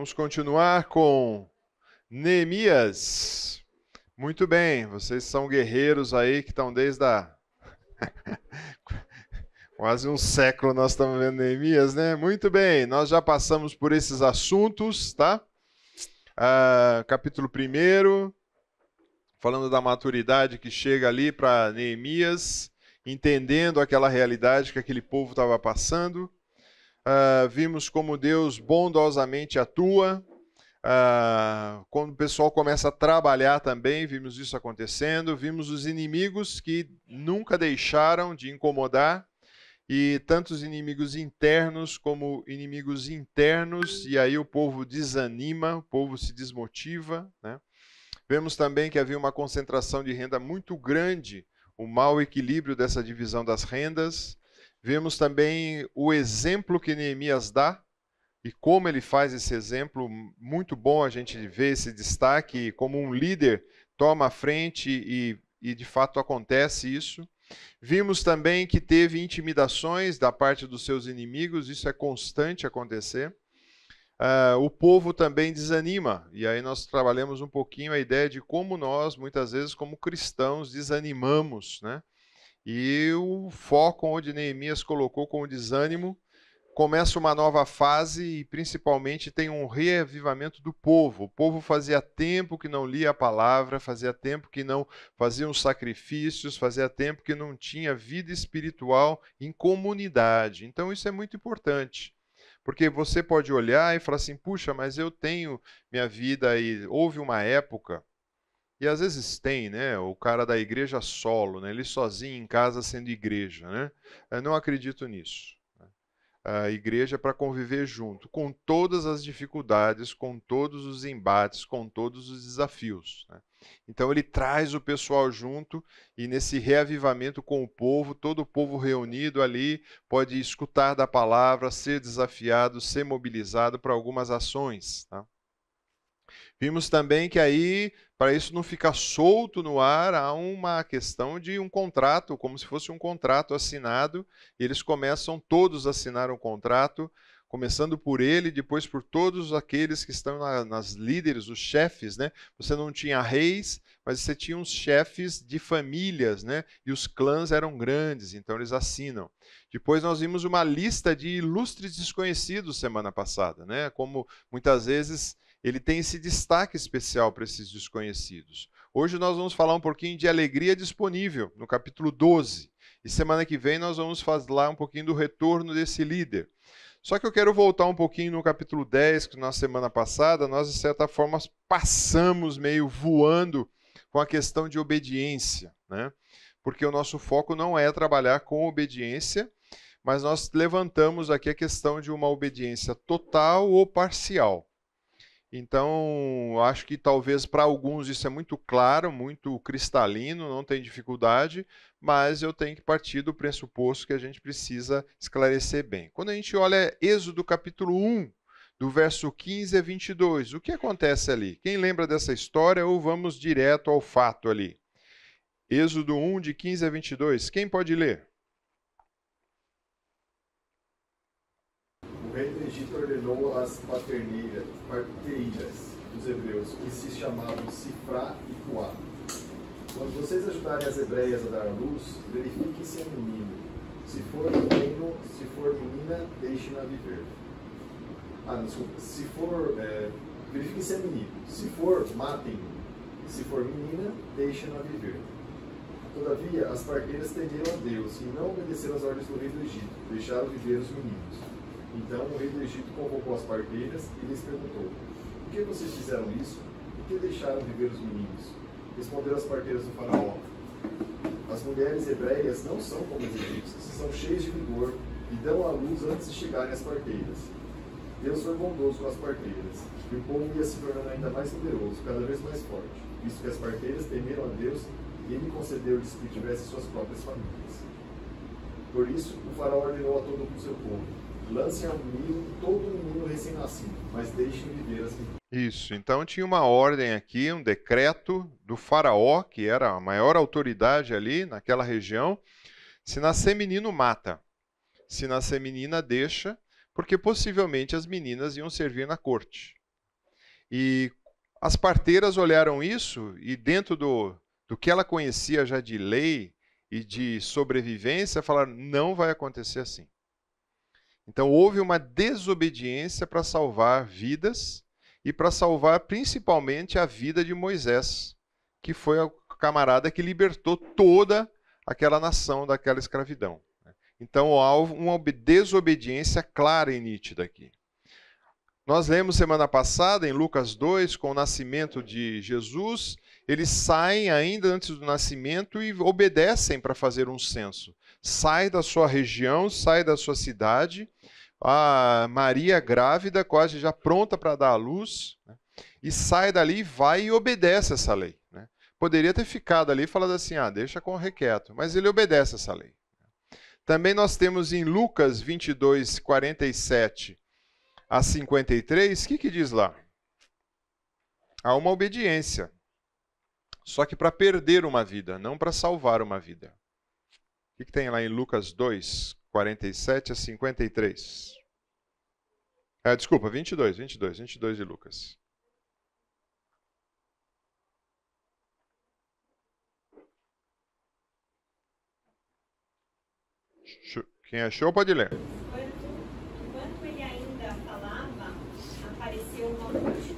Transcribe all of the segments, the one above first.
Vamos continuar com Neemias. Muito bem, vocês são guerreiros aí que estão desde a. Quase um século nós estamos vendo Neemias, né? Muito bem, nós já passamos por esses assuntos, tá? Ah, capítulo 1, falando da maturidade que chega ali para Neemias, entendendo aquela realidade que aquele povo estava passando. Uh, vimos como Deus bondosamente atua. Uh, quando o pessoal começa a trabalhar também, vimos isso acontecendo. Vimos os inimigos que nunca deixaram de incomodar, e tantos inimigos internos como inimigos internos, e aí o povo desanima, o povo se desmotiva. Né? Vemos também que havia uma concentração de renda muito grande, o mau equilíbrio dessa divisão das rendas. Vemos também o exemplo que Neemias dá e como ele faz esse exemplo. Muito bom a gente ver esse destaque, como um líder toma a frente e, e de fato acontece isso. Vimos também que teve intimidações da parte dos seus inimigos, isso é constante acontecer. Uh, o povo também desanima, e aí nós trabalhamos um pouquinho a ideia de como nós, muitas vezes, como cristãos, desanimamos, né? E o foco onde Neemias colocou com o desânimo começa uma nova fase e principalmente tem um reavivamento do povo. O povo fazia tempo que não lia a palavra, fazia tempo que não faziam sacrifícios, fazia tempo que não tinha vida espiritual em comunidade. Então isso é muito importante. Porque você pode olhar e falar assim: puxa, mas eu tenho minha vida aí. Houve uma época e às vezes tem, né? O cara da igreja solo, né? Ele sozinho em casa sendo igreja, né? Eu não acredito nisso. Né? A igreja é para conviver junto, com todas as dificuldades, com todos os embates, com todos os desafios. Né? Então ele traz o pessoal junto e nesse reavivamento com o povo, todo o povo reunido ali pode escutar da palavra, ser desafiado, ser mobilizado para algumas ações. Tá? Vimos também que aí, para isso não ficar solto no ar, há uma questão de um contrato, como se fosse um contrato assinado. Eles começam, todos a assinar um contrato, começando por ele, depois por todos aqueles que estão na, nas líderes, os chefes, né? Você não tinha reis, mas você tinha uns chefes de famílias, né? E os clãs eram grandes, então eles assinam. Depois nós vimos uma lista de ilustres desconhecidos semana passada, né? Como muitas vezes ele tem esse destaque especial para esses desconhecidos. Hoje nós vamos falar um pouquinho de alegria disponível, no capítulo 12. E semana que vem nós vamos falar um pouquinho do retorno desse líder. Só que eu quero voltar um pouquinho no capítulo 10, que na semana passada nós, de certa forma, passamos meio voando com a questão de obediência, né? Porque o nosso foco não é trabalhar com obediência, mas nós levantamos aqui a questão de uma obediência total ou parcial. Então, acho que talvez para alguns isso é muito claro, muito cristalino, não tem dificuldade, mas eu tenho que partir do pressuposto que a gente precisa esclarecer bem. Quando a gente olha Êxodo capítulo 1, do verso 15 a 22, o que acontece ali? Quem lembra dessa história ou vamos direto ao fato ali? Êxodo 1, de 15 a 22, quem pode ler? o rei do Egito ordenou às paternilhas, parteiras dos hebreus, que se chamavam Sifrá e Coá. Quando vocês ajudarem as hebreias a dar à luz, verifiquem se é menino. Se for menino, se for menina, deixe-na viver. Ah, desculpa. Se for. É, verifiquem se é menino. Se for, matem-no. Se for menina, deixe-na viver. Todavia, as parteiras temeram a Deus e não obedeceram às ordens do rei do Egito, deixaram viver os meninos. Então o rei do Egito convocou as parteiras e lhes perguntou: Por que vocês fizeram isso? Por que deixaram viver os meninos? Responderam as parteiras do faraó: As mulheres hebreias não são como as egípcias, são cheias de vigor e dão à luz antes de chegarem as parteiras. Deus foi bondoso com as parteiras, e o povo ia se tornando ainda mais numeroso, cada vez mais forte, visto que as parteiras temeram a Deus e ele concedeu-lhes que tivessem suas próprias famílias. Por isso, o faraó ordenou a todo o seu povo, lance a é meio todo mundo recém-nascido, mas deixe viver as assim. meninas. Isso, então tinha uma ordem aqui, um decreto do faraó, que era a maior autoridade ali naquela região. Se nascer menino, mata. Se nascer menina, deixa, porque possivelmente as meninas iam servir na corte. E as parteiras olharam isso e, dentro do, do que ela conhecia já de lei e de sobrevivência, falaram: não vai acontecer assim. Então houve uma desobediência para salvar vidas e para salvar principalmente a vida de Moisés, que foi o camarada que libertou toda aquela nação daquela escravidão. Né? Então há uma desobediência clara e nítida aqui. Nós lemos semana passada em Lucas 2, com o nascimento de Jesus, eles saem ainda antes do nascimento e obedecem para fazer um censo sai da sua região, sai da sua cidade. A Maria grávida, quase já pronta para dar à luz, né? e sai dali, vai e obedece essa lei. Né? Poderia ter ficado ali e falado assim: ah, deixa com o requeto, mas ele obedece essa lei. Também nós temos em Lucas 22, 47 a 53, o que, que diz lá? Há uma obediência, só que para perder uma vida, não para salvar uma vida que, que tem lá em Lucas 2, 47 a 53? É, desculpa, 22, 22, 22 de Lucas. Quem achou pode ler. Enquanto ele ainda falava, apareceu uma multidão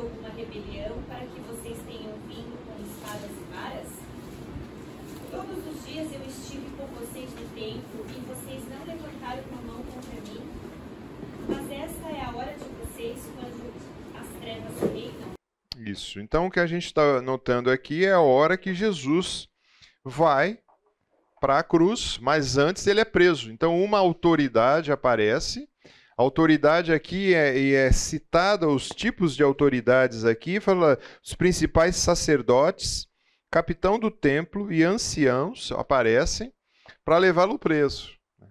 alguma rebelião para que vocês tenham vindo com espadas e varas? Todos os dias eu estive com vocês no templo e vocês não levantaram uma mão contra mim. Mas esta é a hora de vocês quando as trevas reinam. Isso. Então o que a gente está notando aqui é a hora que Jesus vai para a cruz, mas antes ele é preso. Então uma autoridade aparece Autoridade aqui é, e é citada os tipos de autoridades aqui, fala os principais sacerdotes, capitão do templo e anciãos aparecem para levá-lo preso. Né?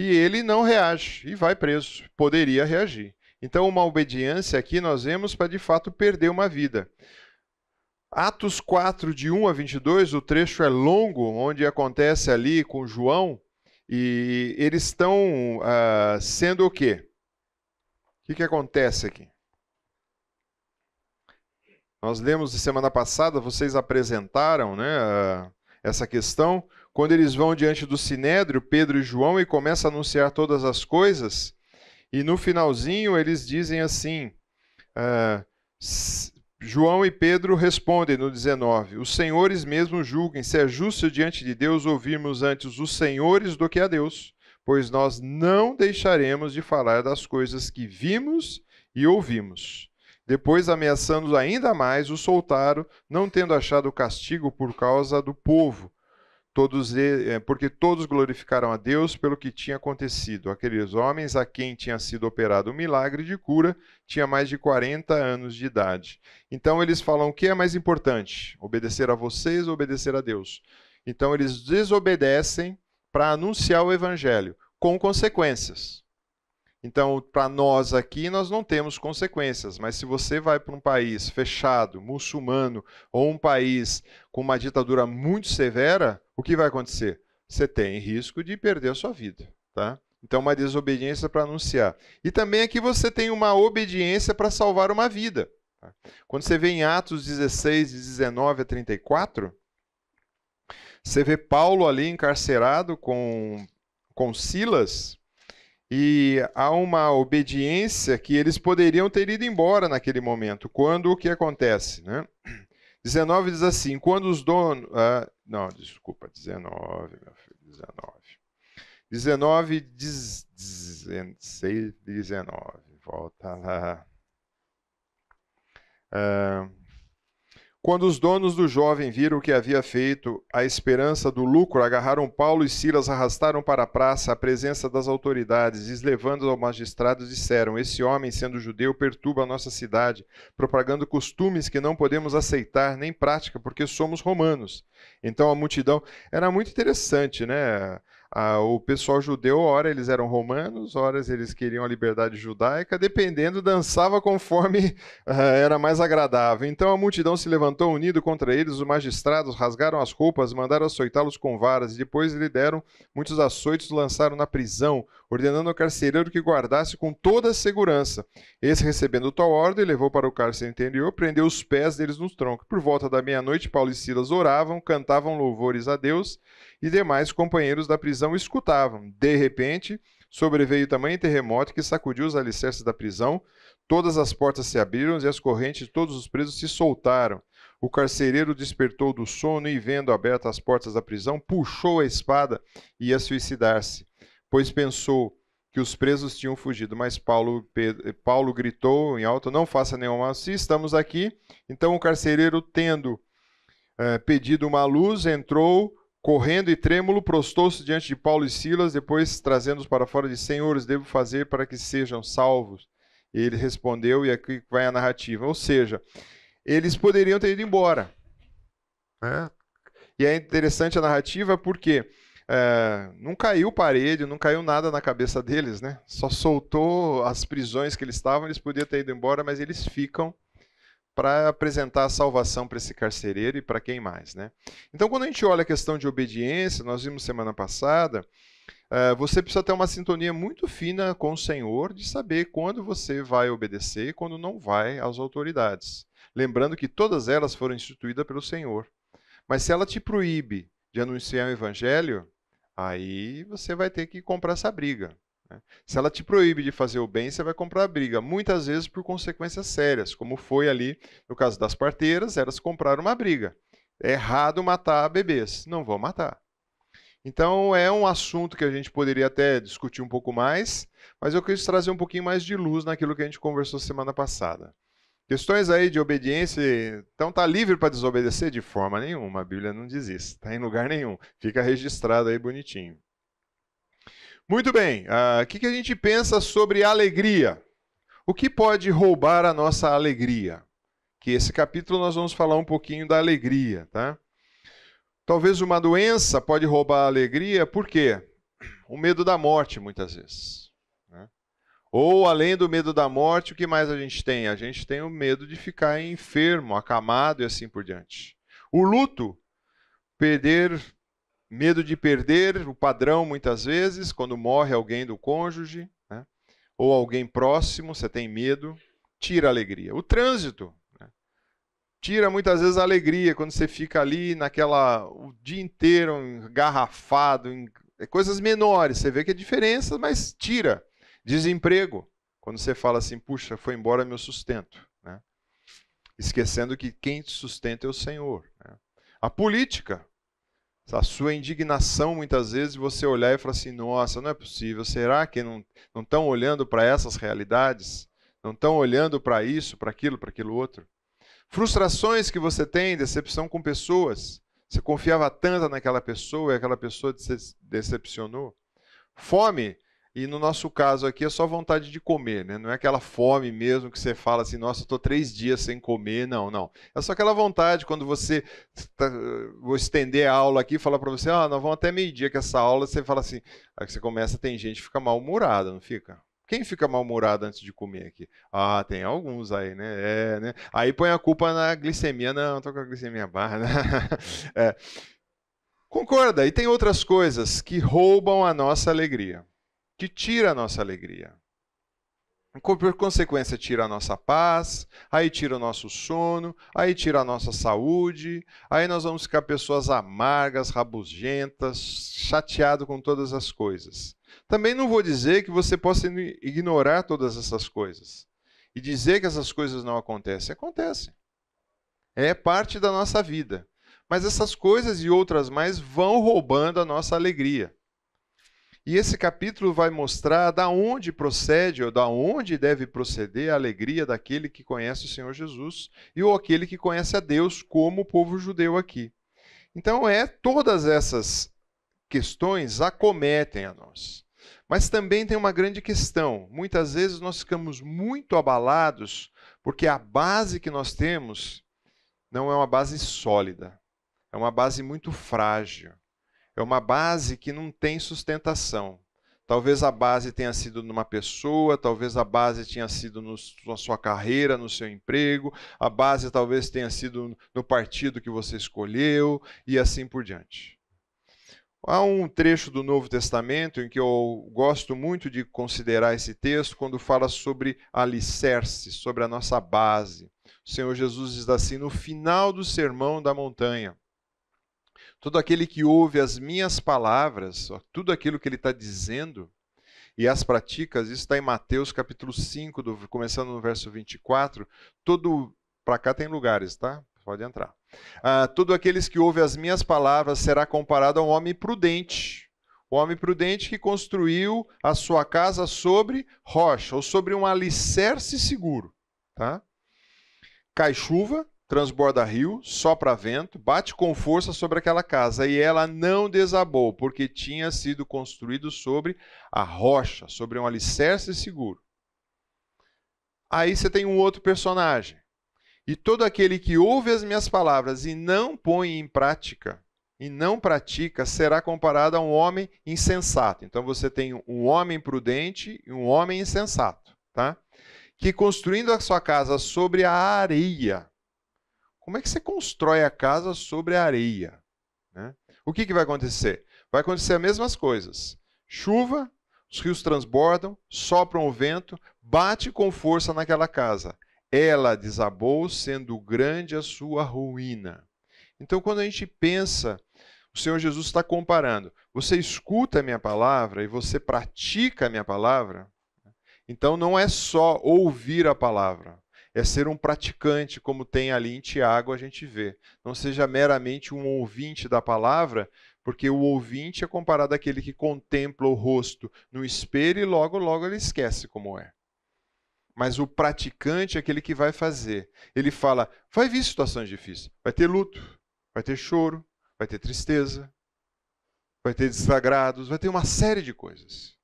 E ele não reage e vai preso. Poderia reagir. Então, uma obediência aqui nós vemos para de fato perder uma vida. Atos 4, de 1 a 22, o trecho é longo, onde acontece ali com João, e eles estão uh, sendo o quê? O que, que acontece aqui? Nós lemos de semana passada, vocês apresentaram né, ah, essa questão. Quando eles vão diante do Sinédrio, Pedro e João, e começa a anunciar todas as coisas, e no finalzinho eles dizem assim: uh, João e Pedro respondem no 19: Os senhores mesmo julguem se é justo diante de Deus ouvirmos antes os senhores do que a Deus pois nós não deixaremos de falar das coisas que vimos e ouvimos. Depois, ameaçando ainda mais, o soltaram, não tendo achado castigo por causa do povo, todos, eh, porque todos glorificaram a Deus pelo que tinha acontecido. Aqueles homens a quem tinha sido operado o um milagre de cura tinha mais de 40 anos de idade. Então eles falam o que é mais importante: obedecer a vocês ou obedecer a Deus. Então eles desobedecem para anunciar o evangelho, com consequências. Então, para nós aqui, nós não temos consequências, mas se você vai para um país fechado, muçulmano, ou um país com uma ditadura muito severa, o que vai acontecer? Você tem risco de perder a sua vida. Tá? Então, uma desobediência para anunciar. E também aqui você tem uma obediência para salvar uma vida. Tá? Quando você vê em Atos 16, 19 a 34, você vê Paulo ali encarcerado com, com Silas, e há uma obediência que eles poderiam ter ido embora naquele momento. Quando o que acontece? Né? 19 diz assim: quando os donos. Ah, não, desculpa, 19, meu filho, 19. 19, 16, 19. Volta lá. Ah, quando os donos do jovem viram o que havia feito, a esperança do lucro, agarraram Paulo e Silas, arrastaram para a praça à presença das autoridades, e levando ao magistrado, disseram: Esse homem, sendo judeu, perturba a nossa cidade, propagando costumes que não podemos aceitar nem prática, porque somos romanos. Então a multidão. Era muito interessante, né? Ah, o pessoal judeu, ora eles eram romanos, ora eles queriam a liberdade judaica, dependendo, dançava conforme ah, era mais agradável. Então a multidão se levantou unido contra eles, os magistrados rasgaram as roupas, mandaram açoitá-los com varas, e depois lhe deram muitos açoites, lançaram na prisão, ordenando ao carcereiro que guardasse com toda a segurança. Esse, recebendo tal ordem, levou para o cárcere interior, prendeu os pés deles nos troncos. Por volta da meia-noite, Paulo e Silas oravam, cantavam louvores a Deus, e demais companheiros da prisão escutavam. De repente, sobreveio tamanho terremoto que sacudiu os alicerces da prisão. Todas as portas se abriram e as correntes de todos os presos se soltaram. O carcereiro despertou do sono e, vendo abertas as portas da prisão, puxou a espada e ia suicidar-se, pois pensou que os presos tinham fugido. Mas Paulo, Pedro, Paulo gritou em alto: Não faça nenhuma Se assim, estamos aqui. Então o carcereiro, tendo eh, pedido uma luz, entrou, Correndo e trêmulo, prostou-se diante de Paulo e Silas, depois trazendo-os para fora, de Senhores, devo fazer para que sejam salvos? E ele respondeu, e aqui vai a narrativa. Ou seja, eles poderiam ter ido embora. Né? E é interessante a narrativa porque é, não caiu parede, não caiu nada na cabeça deles, né? Só soltou as prisões que eles estavam, eles podiam ter ido embora, mas eles ficam para apresentar a salvação para esse carcereiro e para quem mais. Né? Então, quando a gente olha a questão de obediência, nós vimos semana passada, eh, você precisa ter uma sintonia muito fina com o Senhor de saber quando você vai obedecer e quando não vai às autoridades. Lembrando que todas elas foram instituídas pelo Senhor. Mas se ela te proíbe de anunciar o Evangelho, aí você vai ter que comprar essa briga. Né? Se ela te proíbe de fazer o bem, você vai comprar a briga, muitas vezes por consequências sérias, como foi ali no caso das parteiras, elas compraram uma briga. É errado matar bebês, não vão matar. Então é um assunto que a gente poderia até discutir um pouco mais, mas eu quis trazer um pouquinho mais de luz naquilo que a gente conversou semana passada. Questões aí de obediência, então tá livre para desobedecer de forma nenhuma, a Bíblia não diz isso, tá em lugar nenhum. Fica registrado aí bonitinho. Muito bem, o uh, ah, que, que a gente pensa sobre alegria? O que pode roubar a nossa alegria? Que esse capítulo nós vamos falar um pouquinho da alegria, tá? Talvez uma doença pode roubar a alegria, por quê? O medo da morte, muitas vezes. Né? Ou, além do medo da morte, o que mais a gente tem? A gente tem o medo de ficar enfermo, acamado e assim por diante. O luto, perder medo de perder o padrão, muitas vezes, quando morre alguém do cônjuge né? ou alguém próximo, você tem medo, tira a alegria. O trânsito né? tira muitas vezes a alegria quando você fica ali naquela o dia inteiro engarrafado, em, é coisas menores. Você vê que é diferença, mas tira. Desemprego, quando você fala assim, puxa, foi embora meu sustento, né? esquecendo que quem te sustenta é o Senhor. Né. A política a sua indignação muitas vezes você olhar e falar assim: nossa, não é possível, será que não estão olhando para essas realidades? Não estão olhando para isso, para aquilo, para aquilo outro? Frustrações que você tem, decepção com pessoas. Você confiava tanto naquela pessoa e aquela pessoa te decepcionou. Fome, e no nosso caso aqui é só vontade de comer, né? Não é aquela fome mesmo que você fala assim, nossa, estou três dias sem comer, não, não. É só aquela vontade quando você tá, vou estender a aula aqui, falar para você, ah, nós vamos até meio dia que essa aula, você fala assim, aí que você começa, tem gente que fica mal humorada, não fica? Quem fica mal-humorado antes de comer aqui? Ah, tem alguns aí, né? É, né? Aí põe a culpa na glicemia. Não, tô com a glicemia barra. Né? É. Concorda? E tem outras coisas que roubam a nossa alegria que tira a nossa alegria. Por consequência, tira a nossa paz, aí tira o nosso sono, aí tira a nossa saúde, aí nós vamos ficar pessoas amargas, rabugentas, chateado com todas as coisas. Também não vou dizer que você possa ignorar todas essas coisas e dizer que essas coisas não acontecem. Acontecem. É parte da nossa vida. Mas essas coisas e outras mais vão roubando a nossa alegria. E esse capítulo vai mostrar da onde procede ou da onde deve proceder a alegria daquele que conhece o Senhor Jesus e ou aquele que conhece a Deus como o povo judeu aqui. Então é todas essas questões acometem a nós. Mas também tem uma grande questão. Muitas vezes nós ficamos muito abalados porque a base que nós temos não é uma base sólida, é uma base muito frágil é uma base que não tem sustentação. Talvez a base tenha sido numa pessoa, talvez a base tenha sido no, na sua carreira, no seu emprego, a base talvez tenha sido no partido que você escolheu e assim por diante. Há um trecho do Novo Testamento em que eu gosto muito de considerar esse texto quando fala sobre alicerce, sobre a nossa base. O Senhor Jesus diz assim: no final do sermão da montanha, Todo aquele que ouve as minhas palavras, ó, tudo aquilo que ele está dizendo e as práticas, isso está em Mateus capítulo 5, do, começando no verso 24. Todo. Para cá tem lugares, tá? Pode entrar. Ah, todo aqueles que ouve as minhas palavras será comparado a um homem prudente. O homem prudente que construiu a sua casa sobre rocha ou sobre um alicerce seguro. Tá? Cai chuva, transborda rio, sopra vento, bate com força sobre aquela casa e ela não desabou, porque tinha sido construído sobre a rocha, sobre um alicerce seguro. Aí você tem um outro personagem. E todo aquele que ouve as minhas palavras e não põe em prática, e não pratica, será comparado a um homem insensato. Então você tem um homem prudente e um homem insensato, tá? Que construindo a sua casa sobre a areia, como é que você constrói a casa sobre a areia? Né? O que, que vai acontecer? Vai acontecer as mesmas coisas. Chuva, os rios transbordam, sopram o vento, bate com força naquela casa. Ela desabou, sendo grande a sua ruína. Então, quando a gente pensa, o Senhor Jesus está comparando. Você escuta a minha palavra e você pratica a minha palavra. Né? Então, não é só ouvir a palavra, é ser um praticante, como tem ali em Tiago, a gente vê. Não seja meramente um ouvinte da palavra, porque o ouvinte é comparado àquele que contempla o rosto no espelho e logo, logo ele esquece como é. Mas o praticante é aquele que vai fazer. Ele fala: vai vir situações difíceis, vai ter luto, vai ter choro, vai ter tristeza, vai ter desagrados, vai ter uma série de coisas.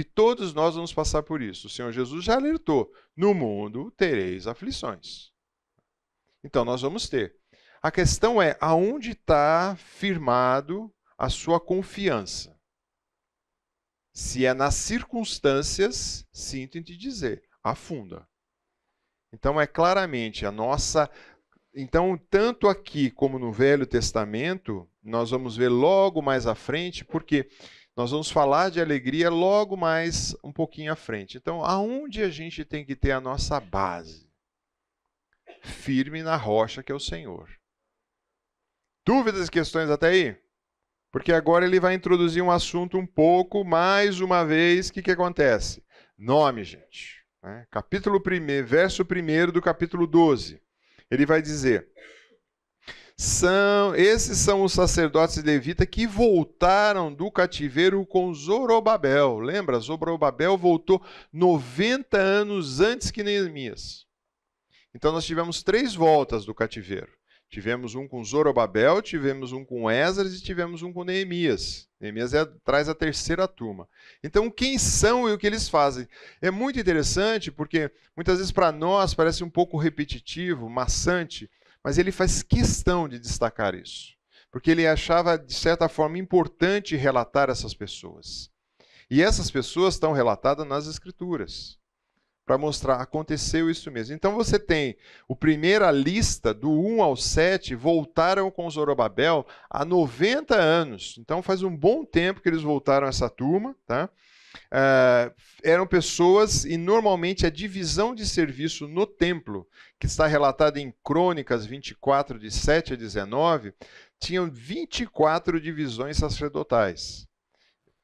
E todos nós vamos passar por isso. O Senhor Jesus já alertou: no mundo tereis aflições. Então nós vamos ter. A questão é aonde está firmado a sua confiança. Se é nas circunstâncias, sinto em te dizer, afunda. Então é claramente a nossa. Então, tanto aqui como no Velho Testamento, nós vamos ver logo mais à frente, porque nós vamos falar de alegria logo mais um pouquinho à frente. Então, aonde a gente tem que ter a nossa base? Firme na rocha que é o Senhor. Dúvidas e questões até aí? Porque agora ele vai introduzir um assunto um pouco, mais uma vez, o que, que acontece? Nome, gente. Né? Capítulo 1, verso 1 do capítulo 12. Ele vai dizer: são esses são os sacerdotes levita que voltaram do cativeiro com Zorobabel. Lembra? Zorobabel voltou 90 anos antes que Neemias. Então nós tivemos três voltas do cativeiro. Tivemos um com Zorobabel, tivemos um com Esdras e tivemos um com Neemias. Neemias é, traz a terceira turma. Então, quem são e o que eles fazem? É muito interessante porque muitas vezes para nós parece um pouco repetitivo, maçante, mas ele faz questão de destacar isso, porque ele achava, de certa forma, importante relatar essas pessoas. E essas pessoas estão relatadas nas Escrituras para mostrar aconteceu isso mesmo. Então você tem o primeira lista do 1 ao 7 voltaram com Zorobabel há 90 anos. Então faz um bom tempo que eles voltaram essa turma, tá? Uh, eram pessoas e normalmente a divisão de serviço no templo, que está relatada em Crônicas 24, de 7 a 19, tinham 24 divisões sacerdotais,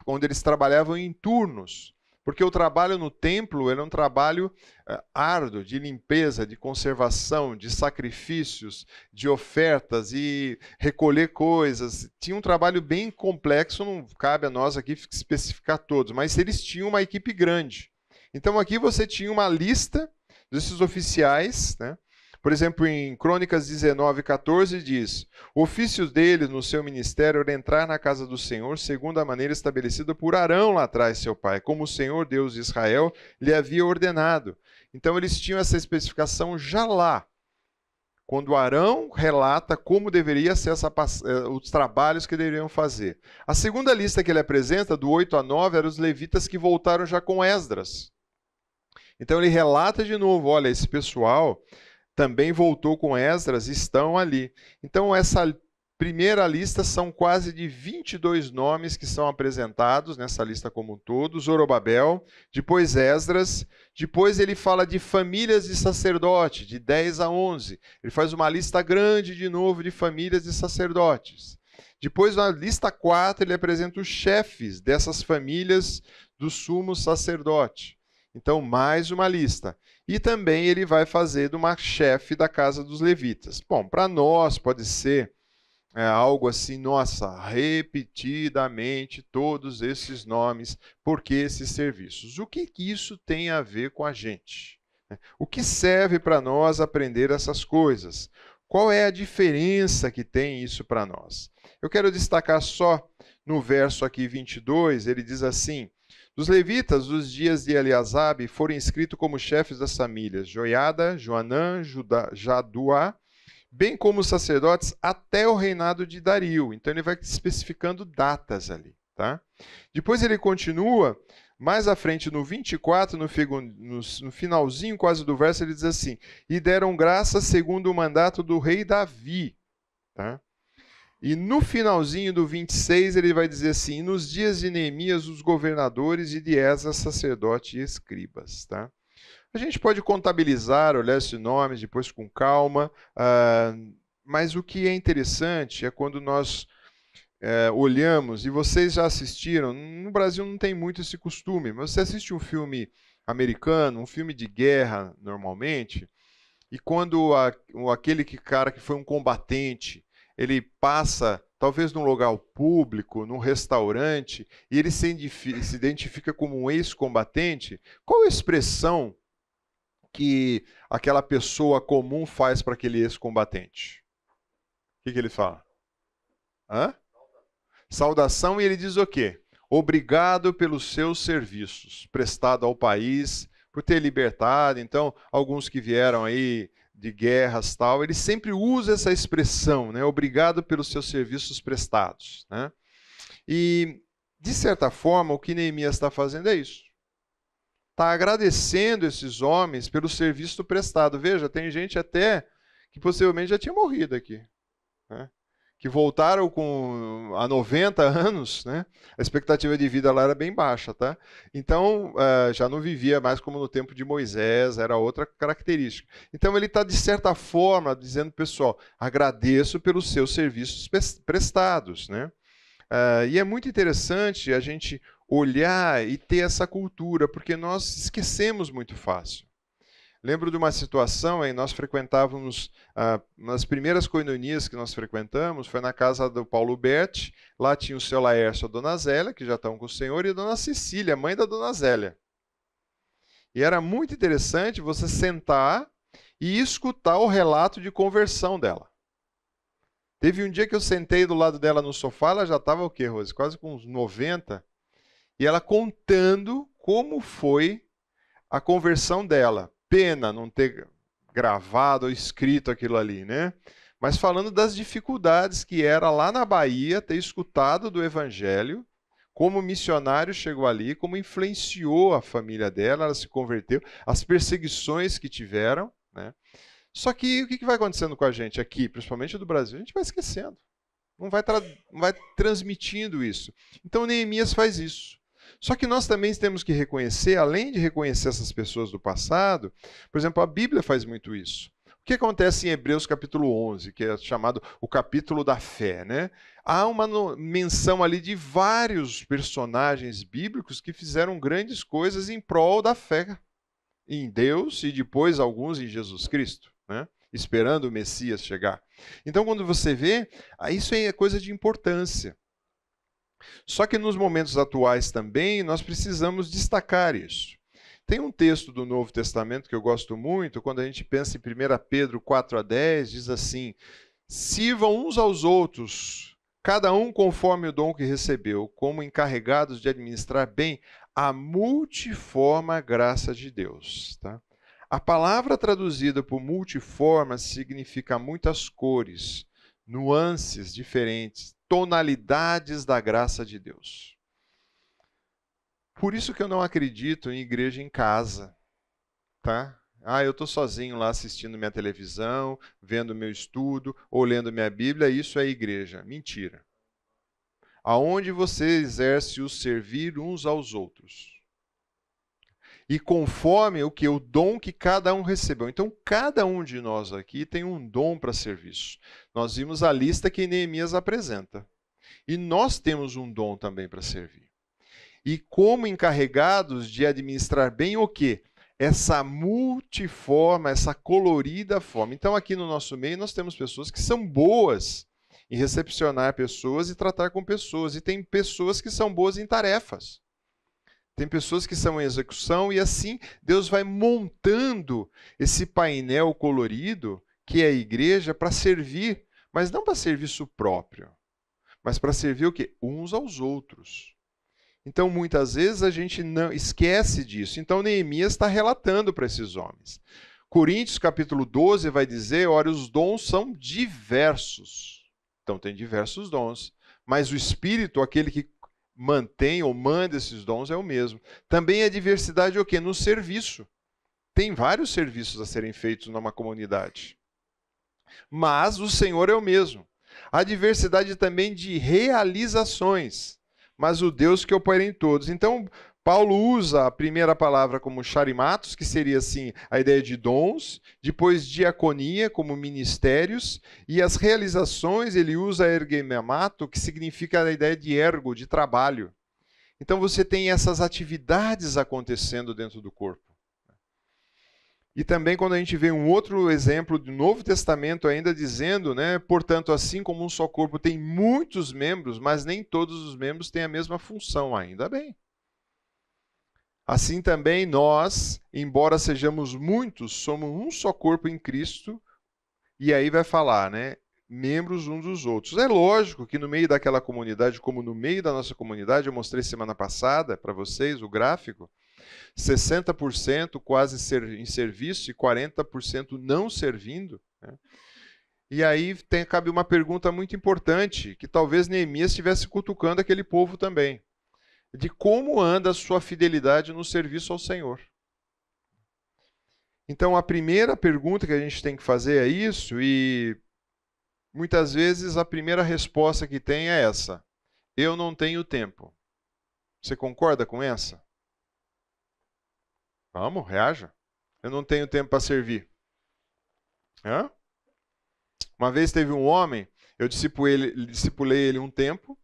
onde eles trabalhavam em turnos. Porque o trabalho no templo era é um trabalho eh, árduo de limpeza, de conservação, de sacrifícios, de ofertas e recolher coisas. Tinha um trabalho bem complexo, não cabe a nós aqui especificar todos, mas eles tinham uma equipe grande. Então aqui você tinha uma lista desses oficiais, né? Por exemplo, em Crônicas 19, 14 diz: O ofício dele no seu ministério era entrar na casa do Senhor, segundo a maneira estabelecida por Arão lá atrás, seu pai, como o Senhor Deus de Israel lhe havia ordenado. Então eles tinham essa especificação já lá, quando Arão relata como deveria ser essa, eh, os trabalhos que deveriam fazer. A segunda lista que ele apresenta, do 8 a 9, eram os levitas que voltaram já com Esdras. Então ele relata de novo: olha, esse pessoal também voltou com Esdras estão ali. Então, essa primeira lista são quase de 22 nomes que são apresentados nessa lista como um todo: Zorobabel, depois Esdras, depois ele fala de famílias de sacerdote, de 10 a 11. Ele faz uma lista grande de novo de famílias de sacerdotes. Depois, na lista 4, ele apresenta os chefes dessas famílias do sumo sacerdote. Então, mais uma lista. E também ele vai fazer de uma chefe da casa dos levitas. Bom, para nós pode ser é, algo assim, nossa, repetidamente todos esses nomes, porque esses serviços. O que, que isso tem a ver com a gente? O que serve para nós aprender essas coisas? Qual é a diferença que tem isso para nós? Eu quero destacar só no verso aqui 22, ele diz assim: dos levitas, os dias de Eliasabe foram inscritos como chefes das famílias Joiada, Joanã, Judá, Jaduá, bem como os sacerdotes até o reinado de Dario. Então ele vai especificando datas ali, tá? Depois ele continua mais à frente, no 24, no, figo, no, no finalzinho quase do verso, ele diz assim: E deram graça segundo o mandato do rei Davi. Tá? E no finalzinho do 26, ele vai dizer assim: Nos dias de Neemias, os governadores e de Esas, sacerdote e escribas. Tá? A gente pode contabilizar, olhar esses nomes depois com calma, uh, mas o que é interessante é quando nós uh, olhamos, e vocês já assistiram, no Brasil não tem muito esse costume, mas você assiste um filme americano, um filme de guerra normalmente, e quando a, aquele que, cara que foi um combatente ele passa talvez num lugar público, num restaurante, e ele se, se identifica como um ex-combatente, qual a expressão que aquela pessoa comum faz para aquele ex-combatente? O que, que, ele fala? Hã? Saudação, e ele diz o quê? Obrigado pelos seus serviços prestado ao país, por ter libertado. Então, alguns que vieram aí de guerras tal, ele sempre usa essa expressão, né? Obrigado pelos seus serviços prestados, né? E de certa forma o que Neemias está fazendo é isso. Está agradecendo esses homens pelo serviço prestado. Veja, tem gente até que possivelmente já tinha morrido aqui. Né? que voltaram com a 90 anos, né? A expectativa de vida lá era bem baixa, tá? Então uh, já não vivia mais como no tempo de Moisés, era outra característica. Então ele está de certa forma dizendo, pessoal, agradeço pelos seus serviços prestados, né? Uh, e é muito interessante a gente olhar e ter essa cultura, porque nós esquecemos muito fácil. Lembro de uma situação em nós frequentávamos, nas ah, primeiras coinonias que nós frequentamos, foi na casa do Paulo Berti, lá tinha o seu Laércio e a Dona Zélia, que já estão com o senhor, e a Dona Cecília, mãe da Dona Zélia. E era muito interessante você sentar e escutar o relato de conversão dela. Teve um dia que eu sentei do lado dela no sofá, ela já estava o quê, Rose? Quase com uns 90, e ela contando como foi a conversão dela pena não ter gravado ou escrito aquilo ali, né? Mas falando das dificuldades que era lá na Bahia ter escutado do evangelho, como o missionário chegou ali, como influenciou a família dela, ela se converteu, as perseguições que tiveram, né? Só que o que vai acontecendo com a gente aqui, principalmente do Brasil? A gente vai esquecendo. Não vai, não vai transmitindo isso. Então Neemias faz isso. Só que nós também temos que reconhecer, além de reconhecer essas pessoas do passado, por exemplo, a Bíblia faz muito isso. O que acontece em Hebreus capítulo 11, que é chamado o capítulo da fé, né? Há uma menção ali de vários personagens bíblicos que fizeram grandes coisas em prol da fé em Deus e depois alguns em Jesus Cristo, né? Esperando o Messias chegar. Então, quando você vê, ah, isso é coisa de importância. Só que nos momentos atuais também nós precisamos destacar isso. Tem um texto do Novo Testamento que eu gosto muito, quando a gente pensa em 1 Pedro 4 a 10, diz assim: Sirvam uns aos outros, cada um conforme o dom que recebeu, como encarregados de administrar bem a multiforme graça de Deus. Tá? A palavra traduzida por multiforme significa muitas cores, nuances diferentes, tonalidades da graça de Deus. Por isso que eu não acredito em igreja em casa, tá? Ah, eu estou sozinho lá assistindo minha televisão, vendo meu estudo, ou lendo minha Bíblia, isso é igreja. Mentira. Aonde você exerce o servir uns aos outros e conforme o que o dom que cada um recebeu. Então, cada um de nós aqui tem um dom para serviço. Nós vimos a lista que Neemias apresenta. E nós temos um dom também para servir. E como encarregados de administrar bem o quê? Essa multiforma, essa colorida forma. Então, aqui no nosso meio, nós temos pessoas que são boas em recepcionar pessoas e tratar com pessoas. E tem pessoas que são boas em tarefas. Tem pessoas que são em execução e assim Deus vai montando esse painel colorido que é a igreja para servir, mas não para serviço próprio, mas para servir o quê? Uns aos outros. Então, muitas vezes a gente não esquece disso. Então, Neemias está relatando para esses homens. Coríntios capítulo 12 vai dizer: olha, os dons são diversos. Então, tem diversos dons, mas o Espírito, aquele que mantém ou manda esses dons é o mesmo. Também a diversidade é o quê? No serviço. Tem vários serviços a serem feitos numa comunidade. Mas o Senhor é o mesmo. A diversidade também de realizações, mas o Deus que opera em todos. Então, Paulo usa a primeira palavra como charimatos, que seria assim a ideia de dons, depois diaconia como ministérios, e as realizações ele usa ergememato, que significa a ideia de ergo, de trabalho. Então você tem essas atividades acontecendo dentro do corpo. E também quando a gente vê um outro exemplo do Novo Testamento ainda dizendo, né, portanto, assim como um só corpo tem muitos membros, mas nem todos os membros têm a mesma função, ainda bem. Assim também nós, embora sejamos muitos, somos um só corpo em Cristo, e aí vai falar, né? Membros uns dos outros. É lógico que no meio daquela comunidade, como no meio da nossa comunidade, eu mostrei semana passada para vocês o gráfico, 60% quase em serviço e 40% não servindo. Né? E aí tem, cabe uma pergunta muito importante, que talvez Neemias estivesse cutucando aquele povo também de como anda a sua fidelidade no serviço ao Senhor. Então, a primeira pergunta que a gente tem que fazer é isso, e muitas vezes a primeira resposta que tem é essa: Eu não tenho tempo. Você concorda com essa? Vamos, reaja. Eu não tenho tempo para servir. Hã? Uma vez teve um homem, eu discipulei ele, discipulei ele um tempo,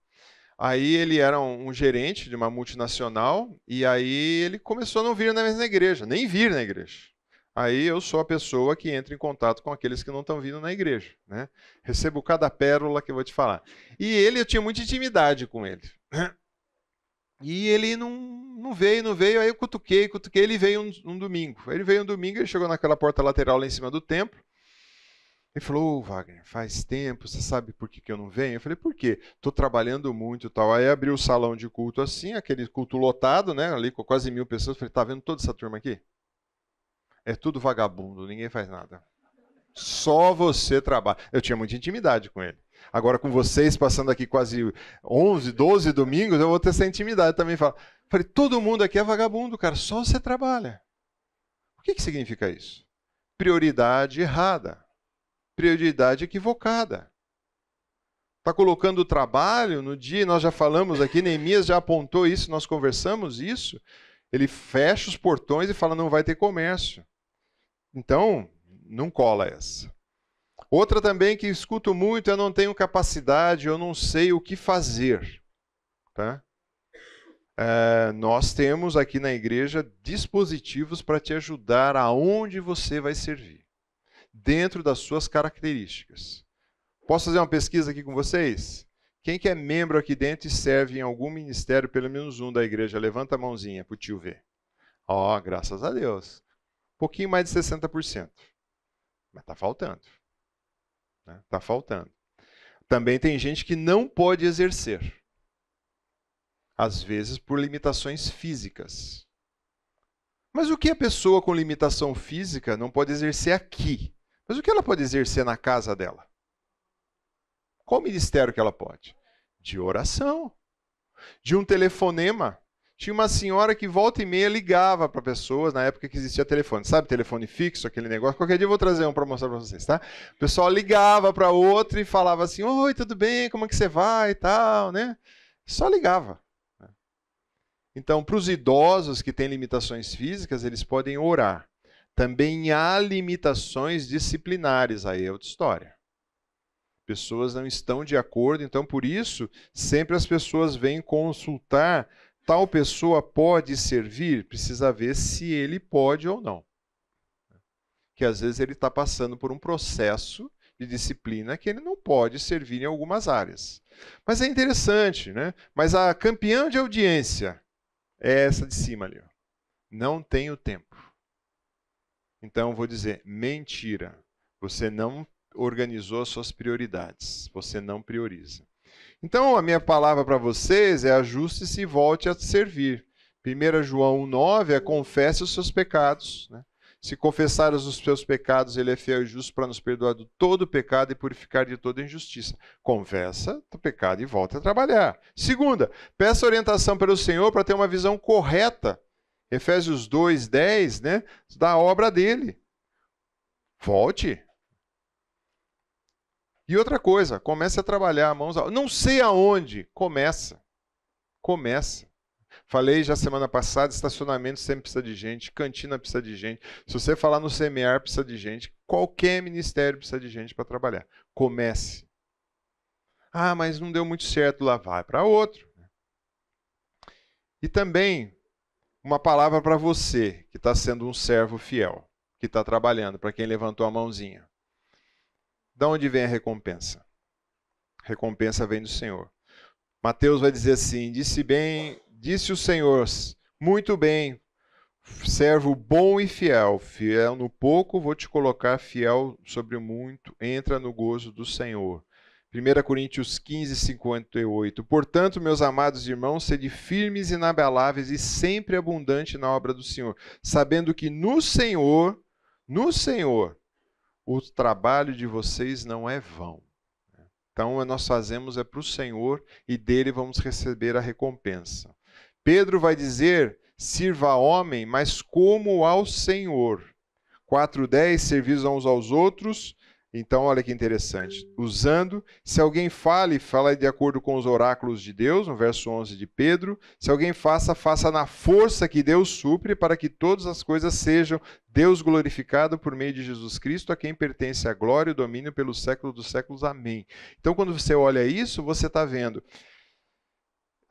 Aí ele era um, um, gerente de uma multinacional e aí ele começou a não vir na mesma igreja, nem vir na igreja. Aí eu sou a pessoa que entra em contato com aqueles que não estão vindo na igreja. Né? Recebo cada pérola que eu vou te falar. E ele, eu tinha muita intimidade com ele. E ele não, não veio, não veio. Aí eu cutuquei, cutuquei. Ele veio um, um domingo. Ele veio um domingo, ele chegou naquela porta lateral lá em cima do templo. Ele falou, oh, Wagner, faz tempo, você sabe por que, que eu não venho? Eu falei, por quê? Estou trabalhando muito e tal. Aí abriu o salão de culto assim, aquele culto lotado, né? Ali com quase mil pessoas. Eu falei, tá vendo toda essa turma aqui? É tudo vagabundo, ninguém faz nada. Só você trabalha. Eu tinha muita intimidade com ele. Agora, com vocês passando aqui quase 11, 12 domingos, eu vou ter essa intimidade também. Falei, todo mundo aqui é vagabundo, cara, só você trabalha. O que, que significa isso? Prioridade errada prioridade equivocada. Está colocando o trabalho no dia, nós já falamos aqui, Neemias já apontou isso, nós conversamos isso. Ele fecha os portões e fala: não vai ter comércio. Então, não cola essa. Outra também que escuto muito Eu não tenho capacidade, eu não sei o que fazer. Tá? É, nós temos aqui na igreja dispositivos para te ajudar aonde você vai servir dentro das suas características. Posso fazer uma pesquisa aqui com vocês? Quem que é membro aqui dentro e serve em algum ministério, pelo menos um da igreja, levanta a mãozinha para o tio ver. Ó, oh, graças a Deus. Um pouquinho mais de 60%. Mas está faltando. Está né? Tá faltando. Também tem gente que não pode exercer. Às vezes por limitações físicas. Mas o que a pessoa com limitação física não pode exercer aqui? Mas o que ela pode exercer na casa dela? Qual ministério que ela pode? De oração, de um telefonema. Tinha uma senhora que volta e meia ligava para pessoas na época que existia telefone, sabe? Telefone fixo, aquele negócio. Qualquer dia eu vou trazer um para mostrar para vocês, tá? O pessoal ligava para outro e falava assim: Oi, tudo bem? Como é que você vai e tal, né? Só ligava. Né? Então, para os idosos que têm limitações físicas, eles podem orar. Também há limitações disciplinares, aí é outra história. Pessoas não estão de acordo, então por isso sempre as pessoas vêm consultar tal pessoa pode servir, precisa ver se ele pode ou não. Que às vezes ele está passando por um processo de disciplina que ele não pode servir em algumas áreas. Mas é interessante, né? Mas a campeã de audiência é essa de cima ali. Ó. Não tenho tempo. Então vou dizer: mentira. Você não organizou as suas prioridades. Você não prioriza. Então a minha palavra para vocês é ajuste-se e volte a servir. 1 João 1,9 é confesse os seus pecados. Né? Se confessar os seus pecados, ele é fiel e justo para nos perdoar de todo pecado e purificar de toda injustiça. Confessa o pecado e volta a trabalhar. Segunda, peça orientação pelo Senhor para ter uma visão correta Efésios 2, 10, né? Da obra dele. Volte. E outra coisa, comece a trabalhar, mãos. A... Não sei aonde, começa. Começa. Falei já semana passada, estacionamento sempre precisa de gente, cantina precisa de gente. Se você falar no semear, precisa de gente. Qualquer ministério precisa de gente para trabalhar. Comece. Ah, mas não deu muito certo lá, vai é para outro. E também uma palavra para você que está sendo um servo fiel, que está trabalhando, para quem levantou a mãozinha. Da onde vem a recompensa? recompensa vem do Senhor. Mateus vai dizer assim: disse bem, disse o Senhor, muito bem, servo bom e fiel, fiel no pouco, vou te colocar fiel sobre muito, entra no gozo do Senhor. 1 Coríntios 15, 58. Portanto, meus amados irmãos, sede firmes e inabaláveis e sempre abundante na obra do Senhor, sabendo que no Senhor, no Senhor, o trabalho de vocês não é vão. Então, nós fazemos é para o Senhor e dele vamos receber a recompensa. Pedro vai dizer: sirva a homem, mas como ao Senhor. 4,10: servis uns aos outros então, olha que interessante. Usando, se alguém fale, fala de acordo com os oráculos de Deus, no verso 11 de Pedro. Se alguém faça, faça na força que Deus supre, para que todas as coisas sejam Deus glorificado por meio de Jesus Cristo, a quem pertence a glória e o domínio pelo século dos séculos. Amém. Então, quando você olha isso, você está vendo.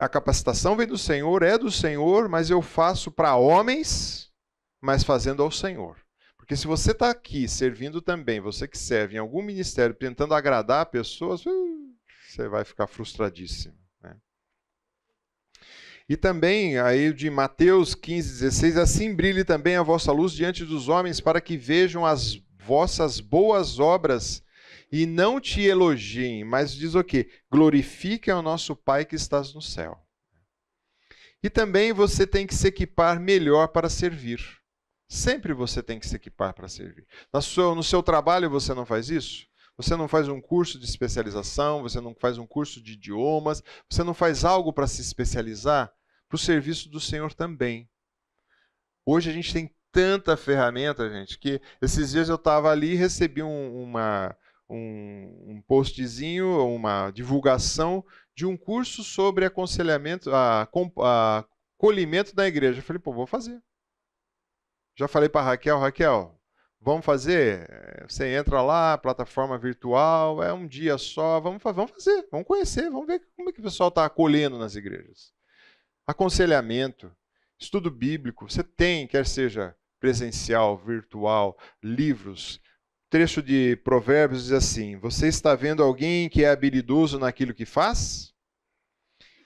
A capacitação vem do Senhor, é do Senhor, mas eu faço para homens, mas fazendo ao Senhor. Porque se você está aqui servindo também, você que serve em algum ministério tentando agradar pessoas, uh, você vai ficar frustradíssimo. Né? E também, aí de Mateus 15, 16, assim brilhe também a vossa luz diante dos homens, para que vejam as vossas boas obras e não te elogiem, mas diz o quê? Glorifiquem ao nosso Pai que estás no céu. E também você tem que se equipar melhor para servir. Sempre você tem que se equipar para servir. no seu trabalho você não faz isso? Você não faz um curso de especialização, você não faz um curso de idiomas, você não faz algo para se especializar para o serviço do Senhor também. Hoje a gente tem tanta ferramenta, gente, que esses dias eu estava ali e recebi um, uma, um, um postzinho, uma divulgação de um curso sobre aconselhamento, a, a, acolhimento da igreja. Eu falei, pô, vou fazer. Já falei para Raquel, Raquel, vamos fazer? Eh, você entra lá, plataforma virtual, é um dia só, vamos, vamos fazer, vamos conhecer, vamos ver como é que o pessoal está acolhendo nas igrejas. Aconselhamento, estudo bíblico, você tem, quer seja presencial, virtual, livros. O trecho de Provérbios diz assim: Você está vendo alguém que é habilidoso naquilo que faz?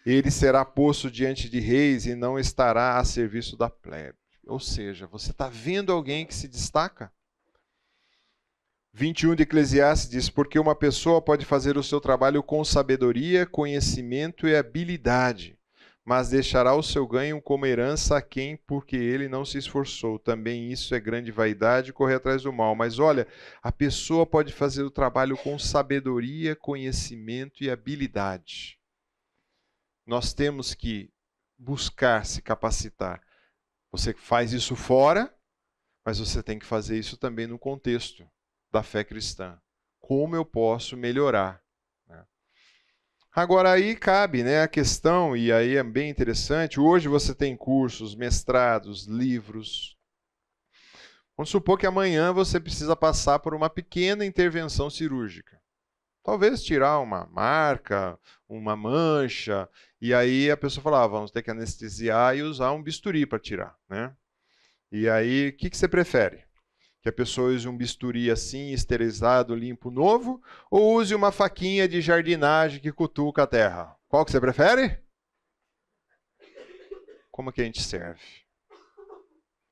Ele será posto diante de reis e não estará a serviço da plebe. Ou seja, você está vendo alguém que se destaca? 21 de Eclesiastes diz: Porque uma pessoa pode fazer o seu trabalho com sabedoria, conhecimento e habilidade, mas deixará o seu ganho como herança a quem, porque ele não se esforçou. Também isso é grande vaidade, correr atrás do mal. Mas olha, a pessoa pode fazer o trabalho com sabedoria, conhecimento e habilidade. Nós temos que buscar se capacitar. Você faz isso fora, mas você tem que fazer isso também no contexto da fé cristã. Como eu posso melhorar? Né? Agora aí cabe né, a questão, e aí é bem interessante, hoje você tem cursos, mestrados, livros. Vamos supor que amanhã você precisa passar por uma pequena intervenção cirúrgica. Talvez tirar uma marca, uma mancha, e aí a pessoa falava, ah, vamos ter que anestesiar e usar um bisturi para tirar, né? E aí, o que, que você prefere? Que a pessoa use um bisturi assim, esterilizado, limpo, novo, ou use uma faquinha de jardinagem que cutuca a terra? Qual que você prefere? Como que a gente serve?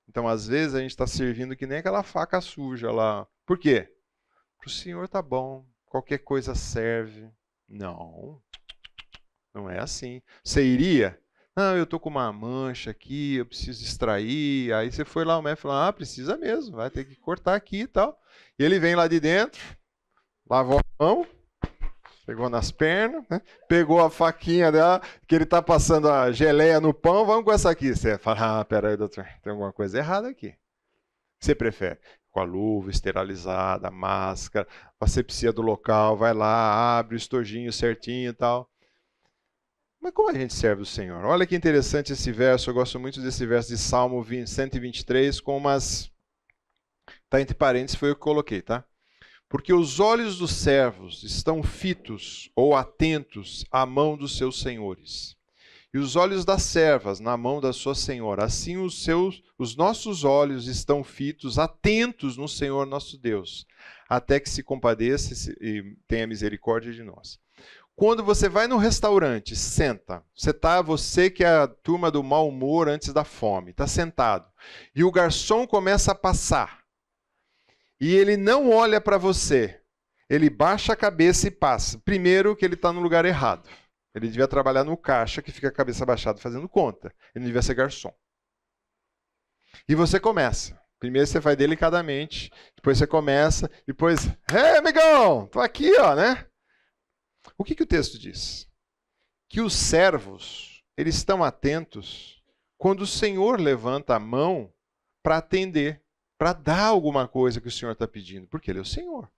Então, às vezes, a gente está servindo que nem aquela faca suja lá. Por quê? Para o Senhor tá bom, qualquer coisa serve. Não, não é assim. Você iria? Não, eu tô com uma mancha aqui, eu preciso extrair. Aí você foi lá, o médico falou: ah, precisa mesmo, vai ter que cortar aqui e tal. E ele vem lá de dentro, lavou a mão, pegou nas pernas, né? pegou a faquinha dela, que ele tá passando a geleia no pão, vamos com essa aqui. Você fala: ah, peraí, doutor, tem alguma coisa errada aqui. Você prefere com a luva esterilizada, máscara, asepsia do local, vai lá, abre o estojinho certinho e tal. Mas como a gente serve o Senhor? Olha que interessante esse verso, eu gosto muito desse verso de Salmo 20, 123, com umas. Está entre parênteses, foi o que coloquei, tá? Porque os olhos dos servos estão fitos ou atentos à mão dos seus senhores e os olhos das servas na mão da sua senhora. Assim os seus, os nossos olhos estão fitos, atentos no Senhor nosso Deus, até que se compadeça e tenha misericórdia de nós. Quando você vai no restaurante, senta. Você tá, você que é a turma do mau humor antes da fome, tá sentado. E o garçom começa a passar. E ele não olha para você. Ele baixa a cabeça e passa. Primeiro que ele está no lugar errado. Ele devia trabalhar no caixa que fica a cabeça baixada fazendo conta. Ele não devia ser garçom. E você começa. Primeiro você vai delicadamente, depois você começa, depois, hey, amigão, tô aqui, ó, né? O que, que o texto diz? Que os servos, eles estão atentos quando o Senhor levanta a mão para atender, para dar alguma coisa que o Senhor está pedindo, porque ele é o Senhor.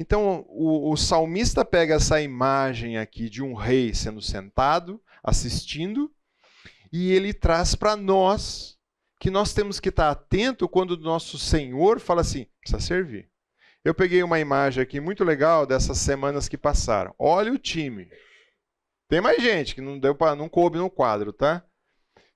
Então, o, o salmista pega essa imagem aqui de um rei sendo sentado, assistindo, e ele traz para nós que nós temos que estar atento quando o nosso Senhor fala assim: precisa servir. Eu peguei uma imagem aqui muito legal dessas semanas que passaram. Olha o time. Tem mais gente que não deu para não coube no quadro, tá?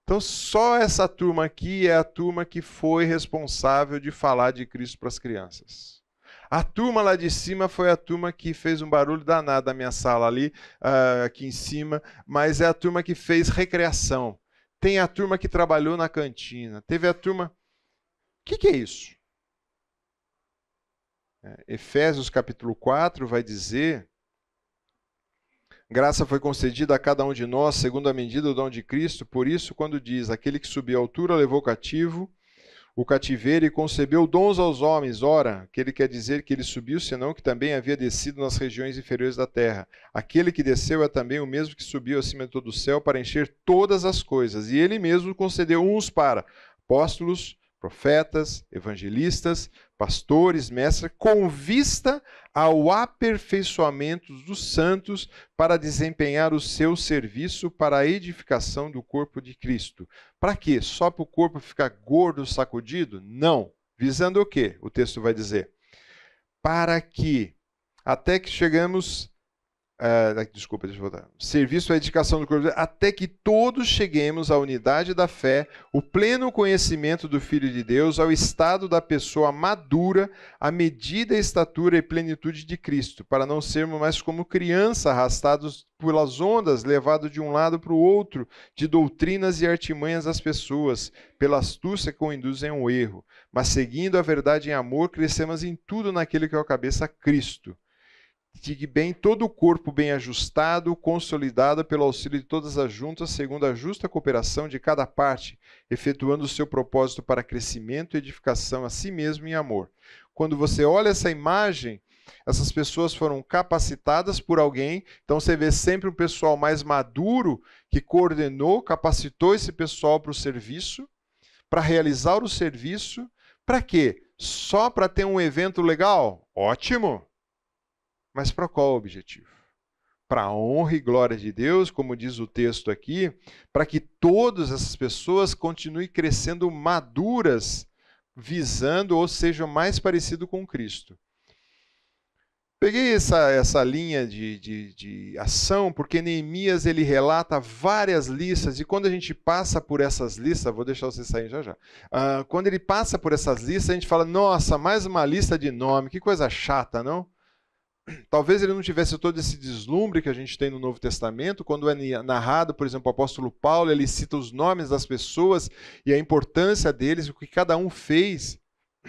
Então só essa turma aqui é a turma que foi responsável de falar de Cristo para as crianças. A turma lá de cima foi a turma que fez um barulho danado na minha sala ali, uh, aqui em cima, mas é a turma que fez recreação. Tem a turma que trabalhou na cantina. Teve a turma. O que, que é isso? É, Efésios capítulo 4 vai dizer Graça foi concedida a cada um de nós, segundo a medida do dom de Cristo. Por isso, quando diz: Aquele que subiu à altura levou cativo o cativeiro e concebeu dons aos homens. Ora, que ele quer dizer que ele subiu, senão que também havia descido nas regiões inferiores da terra. Aquele que desceu é também o mesmo que subiu acima de todo o céu para encher todas as coisas. E ele mesmo concedeu uns para apóstolos, profetas, evangelistas, pastores, mestres, com vista ao aperfeiçoamento dos santos para desempenhar o seu serviço para a edificação do corpo de Cristo. Para quê? Só para o corpo ficar gordo, sacudido? Não. Visando o quê? O texto vai dizer: para que, até que chegamos Uh, desculpa, deixa eu voltar. Serviço à é edificação do corpo, até que todos cheguemos à unidade da fé, o pleno conhecimento do Filho de Deus, ao estado da pessoa madura, à medida, estatura e plenitude de Cristo, para não sermos mais como criança arrastados pelas ondas, levados de um lado para o outro, de doutrinas e artimanhas das pessoas, pela astúcia que o induzem ao erro, mas seguindo a verdade em amor, crescemos em tudo naquele que é a cabeça, Cristo Fique bem todo o corpo bem ajustado, consolidado pelo auxílio de todas as juntas, segundo a justa cooperação de cada parte, efetuando o seu propósito para crescimento e edificação a si mesmo em amor. Quando você olha essa imagem, essas pessoas foram capacitadas por alguém, então você vê sempre um pessoal mais maduro que coordenou, capacitou esse pessoal para o serviço, para realizar o serviço. Para quê? Só para ter um evento legal? Ótimo! Mas para qual o objetivo? Para a honra e glória de Deus, como diz o texto aqui, para que todas essas pessoas continuem crescendo maduras, visando ou sejam mais parecido com Cristo. Peguei essa, essa linha de, de, de, ação porque Neemias ele relata várias listas e quando a gente passa por essas listas, vou deixar vocês sair já já. Uh, quando ele passa por essas listas, a gente fala: nossa, mais uma lista de nome, que coisa chata, não? talvez ele não tivesse todo esse deslumbre que a gente tem no Novo Testamento, quando é narrado, por exemplo, o apóstolo Paulo, ele cita os nomes das pessoas e a importância deles, o que cada um fez.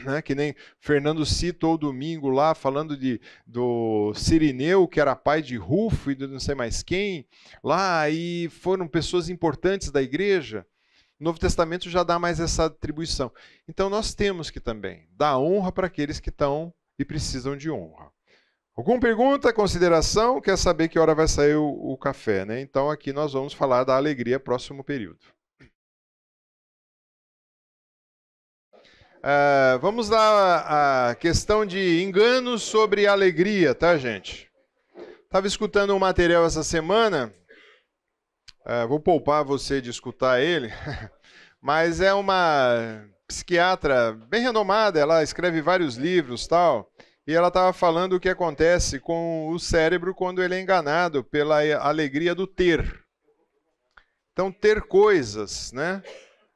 Né? Que nem Fernando citou domingo lá, falando de, do Sirineu, que era pai de Rufo e de não sei mais quem, lá, e foram pessoas importantes da igreja. O Novo Testamento já dá mais essa atribuição. Então nós temos que também dar honra para aqueles que estão e precisam de honra. Alguma pergunta, consideração? Quer saber que hora vai sair o, o, café, né? Então aqui nós vamos falar da alegria próximo período. Uh, vamos lá a questão de enganos sobre alegria, tá, gente? Estava escutando um material essa semana. Uh, vou poupar você de escutar ele, mas é uma psiquiatra bem renomada. Ela escreve vários livros, tal e ela estava falando o que acontece com o cérebro quando ele é enganado pela alegria do ter. Então, ter coisas, né?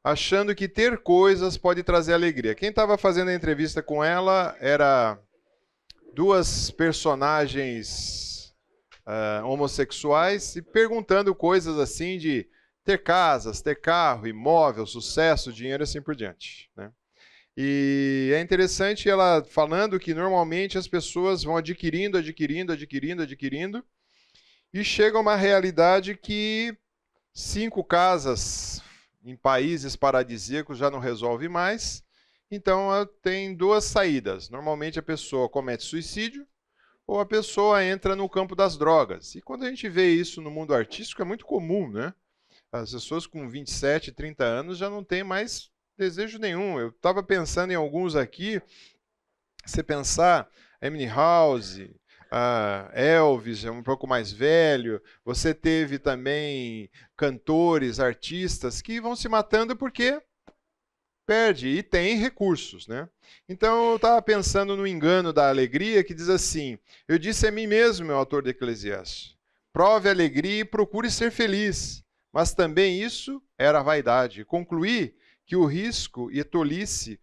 Achando que ter coisas pode trazer alegria. Quem estava fazendo a entrevista com ela era duas personagens uh, homossexuais e perguntando coisas assim de ter casas, ter carro, imóvel, sucesso, dinheiro e assim por diante. Né? E é interessante ela falando que normalmente as pessoas vão adquirindo, adquirindo, adquirindo, adquirindo, e chega a uma realidade que cinco casas em países paradisíacos já não resolve mais. Então ah, tem duas saídas. Normalmente a pessoa comete suicídio ou a pessoa entra no campo das drogas. E quando a gente vê isso no mundo artístico é muito comum, né? As pessoas com 27, 30 anos já não têm mais Desejo nenhum. Eu estava pensando em alguns aqui. Você pensar Emily House, ah, Elvis, é um pouco mais velho. Você teve também cantores, artistas que vão se matando porque perde e tem recursos, né? Então eu estava pensando no engano da alegria que diz assim: eu disse a mim mesmo, meu autor de Eclesiastes, prove alegria e procure ser feliz. Mas também isso era vaidade. Concluí que o risco e tolice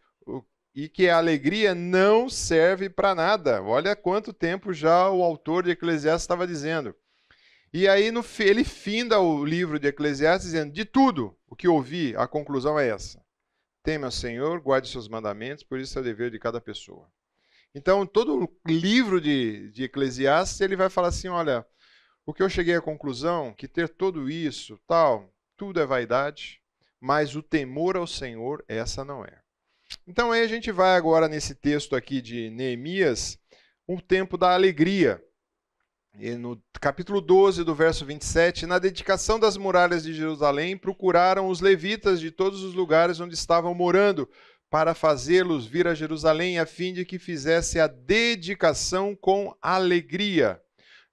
e que a alegria não serve para nada. Olha quanto tempo já o autor de Eclesiastes estava dizendo. E aí no, ele finda o livro de Eclesiastes dizendo: De tudo o que ouvi, a conclusão é essa. Teme ao Senhor, guarde seus mandamentos, por isso é o dever de cada pessoa. Então, todo livro de, de Eclesiastes, ele vai falar assim: olha, o que eu cheguei à conclusão, que ter tudo isso, tal, tudo é vaidade, mas o temor ao Senhor, essa não é. Então aí a gente vai agora nesse texto aqui de Neemias, um tempo da alegria. E no capítulo 12, do verso 27, na dedicação das muralhas de Jerusalém, procuraram os levitas de todos os lugares onde estavam morando, para fazê-los vir a Jerusalém, a fim de que fizesse a dedicação com alegria,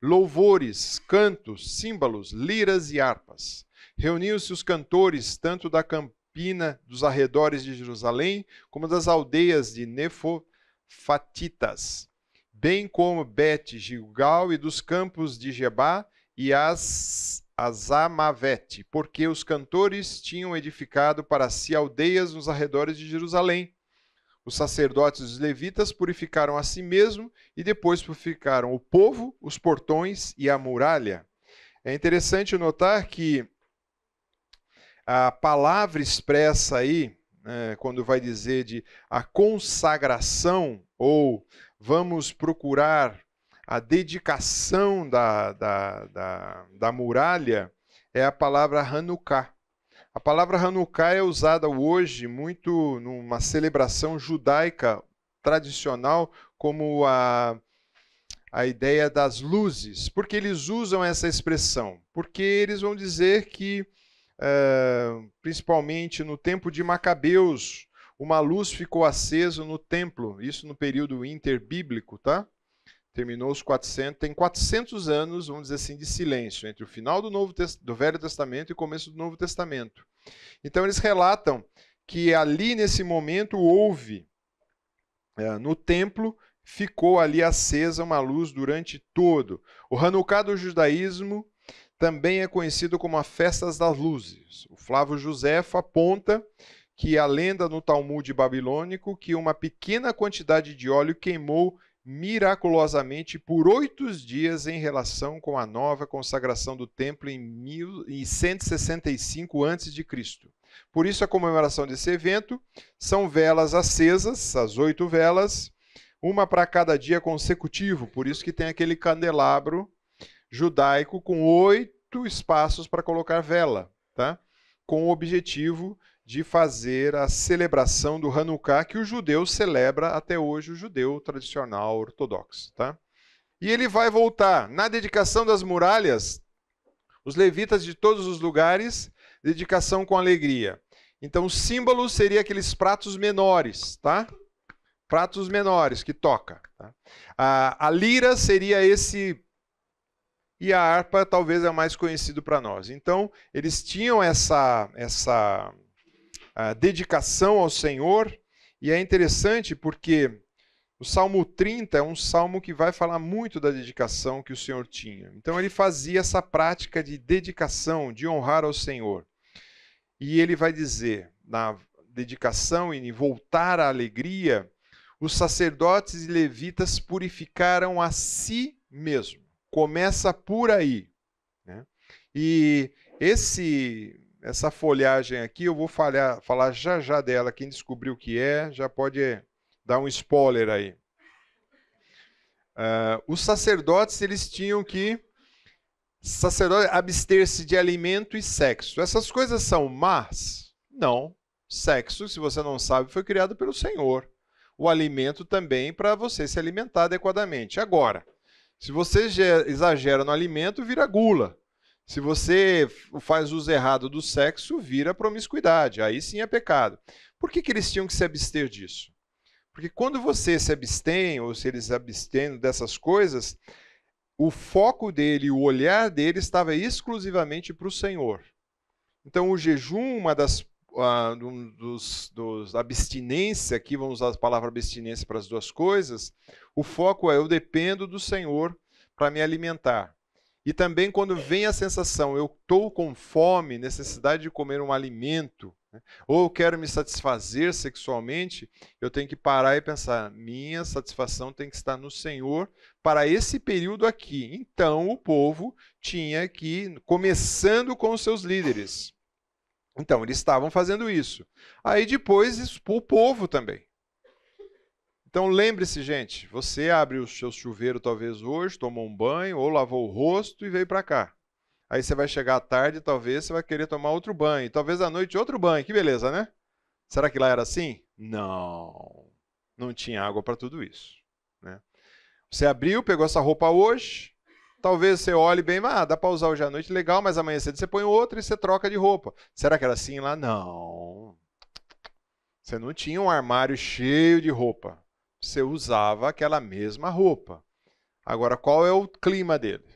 louvores, cantos, símbolos, liras e harpas reuniu se os cantores, tanto da campina dos arredores de Jerusalém, como das aldeias de Nefofatitas, bem como Bet Gilgal e dos campos de Gebá e as Azamavete, porque os cantores tinham edificado para si aldeias nos arredores de Jerusalém. Os sacerdotes e os levitas purificaram a si mesmo e depois purificaram o povo, os portões e a muralha. É interessante notar que a palavra expressa aí, né, quando vai dizer de a consagração, ou vamos procurar a dedicação da, da, da, da muralha, é a palavra Hanukkah. A palavra Hanukkah é usada hoje muito numa celebração judaica tradicional como a, a ideia das luzes. Por que eles usam essa expressão? Porque eles vão dizer que eh, principalmente no tempo de Macabeus, uma luz ficou acesa no templo, isso no período interbíblico, tá? Terminou os 400, tem 400 anos, vamos dizer assim, de silêncio entre o final do, Novo, do Velho Testamento e o começo do Novo Testamento. Então eles relatam que ali nesse momento houve, eh, no templo, ficou ali acesa uma luz durante todo. O Hanukkah do judaísmo também é conhecido como a Festa das Luzes. O Flávio Josefo aponta que a lenda no Talmud babilônico que uma pequena quantidade de óleo queimou miraculosamente por oito dias em relação com a nova consagração do templo em 165 a.C. Por isso, a comemoração desse evento são velas acesas, as oito velas, uma para cada dia consecutivo. Por isso que tem aquele candelabro judaico com oito oito espaços para colocar vela, tá? com o objetivo de fazer a celebração do Hanukkah que o judeu celebra até hoje, o judeu tradicional ortodoxo. Tá? E ele vai voltar. Na dedicação das muralhas, os levitas de todos os lugares, dedicação com alegria. Então, o símbolo seria aqueles pratos menores, tá? Pratos menores que toca. Tá? A, a lira seria esse e a harpa talvez é o mais conhecido para nós. Então, eles tinham essa, essa ah, dedicação ao Senhor, e é interessante porque o Salmo 30 é um salmo que vai falar muito da dedicação que o Senhor tinha. Então, ele fazia essa prática de dedicação, de honrar ao Senhor. E ele vai dizer, na dedicação e em voltar à alegria, os sacerdotes e levitas purificaram a si mesmo. Começa por aí. Né? E esse essa folhagem aqui, eu vou falhar, falar já já dela. Quem descobriu o que é, já pode dar um spoiler aí. Uh, os sacerdotes, eles tinham que sacerdote abster-se de alimento e sexo. Essas coisas são más? Não. Sexo, se você não sabe, foi criado pelo Senhor. O alimento também para você se alimentar adequadamente. Agora, se você exagera no alimento, vira gula. Se você faz uso errado do sexo, vira promiscuidade. Aí sim é pecado. Por que, que eles tinham que se abster disso? Porque quando você se abstém, ou se eles abstêm dessas coisas, o foco dele, o olhar dele estava exclusivamente para o Senhor. Então, o jejum, uma das ah, dos, dos abstinência, aqui vamos usar a palavra abstinência para as duas coisas, o foco é eu dependo do Senhor para me alimentar. E também quando vem a sensação, eu estou com fome, necessidade de comer um alimento, né? ou quero me satisfazer sexualmente, eu tenho que parar e pensar, minha satisfação tem que estar no Senhor para esse período aqui. Então o povo tinha que, começando com os seus líderes, então, eles estavam fazendo isso. Aí depois expor o povo também. Então lembre-se, gente, você abre o seu chuveiro talvez hoje, tomou um banho ou lavou o rosto e veio para cá. Aí você vai chegar à tarde, talvez você vai querer tomar outro banho, talvez à noite outro banho. Que beleza, né? Será que lá era assim? Não. Não tinha água para tudo isso, né? Você abriu, pegou essa roupa hoje, Talvez você olhe bem, ah, dá para usar hoje à noite, legal, mas amanhã cedo você põe outro e você troca de roupa. Será que era assim lá? Não. Você não tinha um armário cheio de roupa. Você usava aquela mesma roupa. Agora, qual é o clima dele?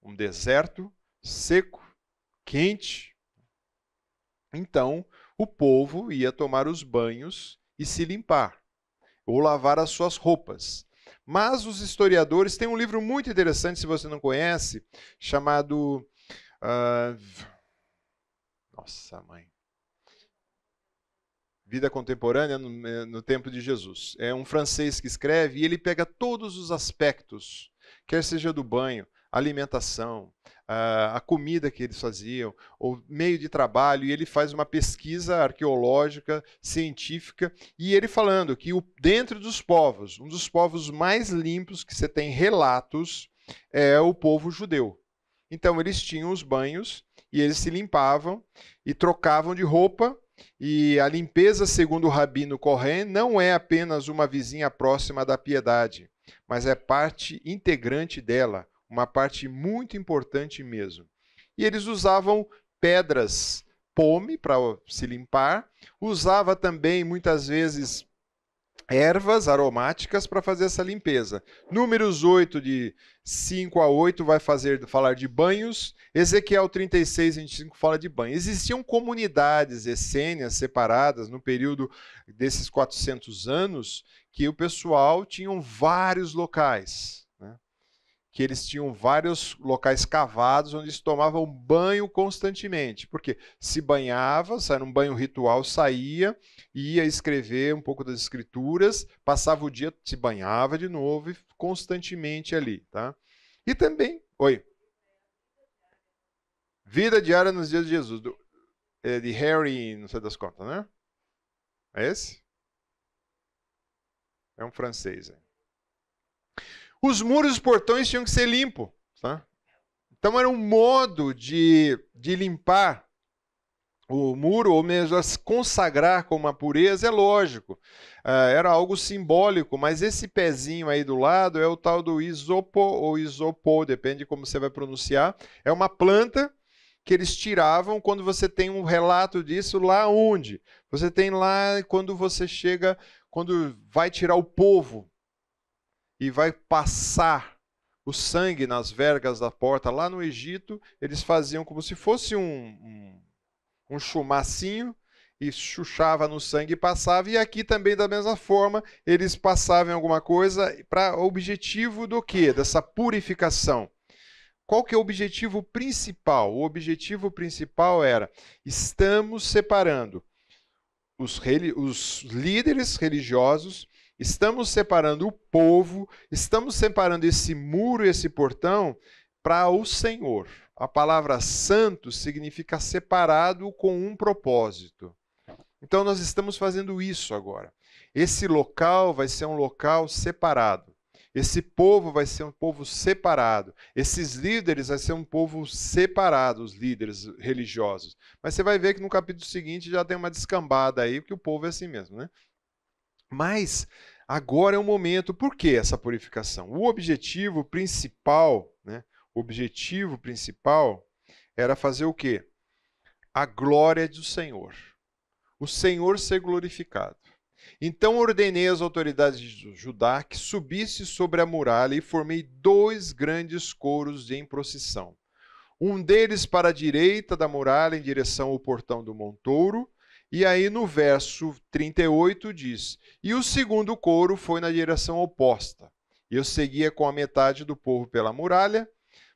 Um deserto seco, quente. Então, o povo ia tomar os banhos e se limpar, ou lavar as suas roupas. Mas os historiadores têm um livro muito interessante, se você não conhece, chamado. Uh... Nossa, mãe. Vida Contemporânea no, eh, no, Tempo de Jesus. É um francês que escreve e ele pega todos os aspectos, quer seja do banho, alimentação, a comida que eles faziam, o meio de trabalho, e ele faz uma pesquisa arqueológica, científica, e ele falando que o, dentro dos povos, um dos povos mais limpos que você tem relatos é o povo judeu. Então eles tinham os banhos e eles se limpavam e trocavam de roupa e a limpeza, segundo o Rabino Corren, não é apenas uma vizinha próxima da piedade, mas é parte integrante dela uma parte muito importante mesmo. E eles usavam pedras pome para se limpar, usava também muitas vezes ervas aromáticas para fazer essa limpeza. Números 8 de 5 a 8 vai fazer falar de banhos. Ezequiel 36 25 fala de banho. Existiam comunidades essênias separadas no período desses 400 anos que o pessoal tinham vários locais que eles tinham vários locais cavados onde eles tomavam banho constantemente, porque se banhava, era um banho ritual, saía, ia escrever um pouco das escrituras, passava o dia, se banhava de novo, constantemente ali, tá? E também, oi, vida diária nos dias de Jesus, do, é, de Harry, não sei das contas, né? É esse? É um francês, hein? Os muros e os portões tinham que ser limpos. Tá? Então era um modo de, de limpar o muro, ou mesmo a se consagrar com uma pureza, é lógico. Ah, era algo simbólico, mas esse pezinho aí do lado é o tal do isopo ou isopo, depende de como você vai pronunciar. É uma planta que eles tiravam quando você tem um relato disso lá onde? Você tem lá quando você chega, quando vai tirar o povo e vai passar o sangue nas vergas da porta. Lá no Egito, eles faziam como se fosse um, um, um chumacinho e chuchava no sangue e passava. E aqui também, da mesma forma, eles passavam alguma coisa para objetivo do quê? Dessa purificação. Qual que é o objetivo principal? O objetivo principal era, estamos separando os, os líderes religiosos Estamos separando o povo, estamos separando esse muro, esse portão para o Senhor. A palavra santo significa separado com um propósito. Então nós estamos fazendo isso agora. Esse local vai ser um local separado. Esse povo vai ser um povo separado. Esses líderes vai ser um povo separado, os líderes religiosos. Mas você vai ver que no capítulo seguinte já tem uma descambada aí, porque o povo é assim mesmo, né? Mas agora é o momento. Por que essa purificação? O objetivo principal, né? O objetivo principal era fazer o quê? A glória do Senhor. O Senhor ser glorificado. Então ordenei às autoridades de Judá que subisse sobre a muralha e formei dois grandes coros em procissão. Um deles para a direita da muralha, em direção ao portão do Montouro, e aí no verso 38 diz: E o segundo coro foi na direção oposta. Eu seguia com a metade do povo pela muralha,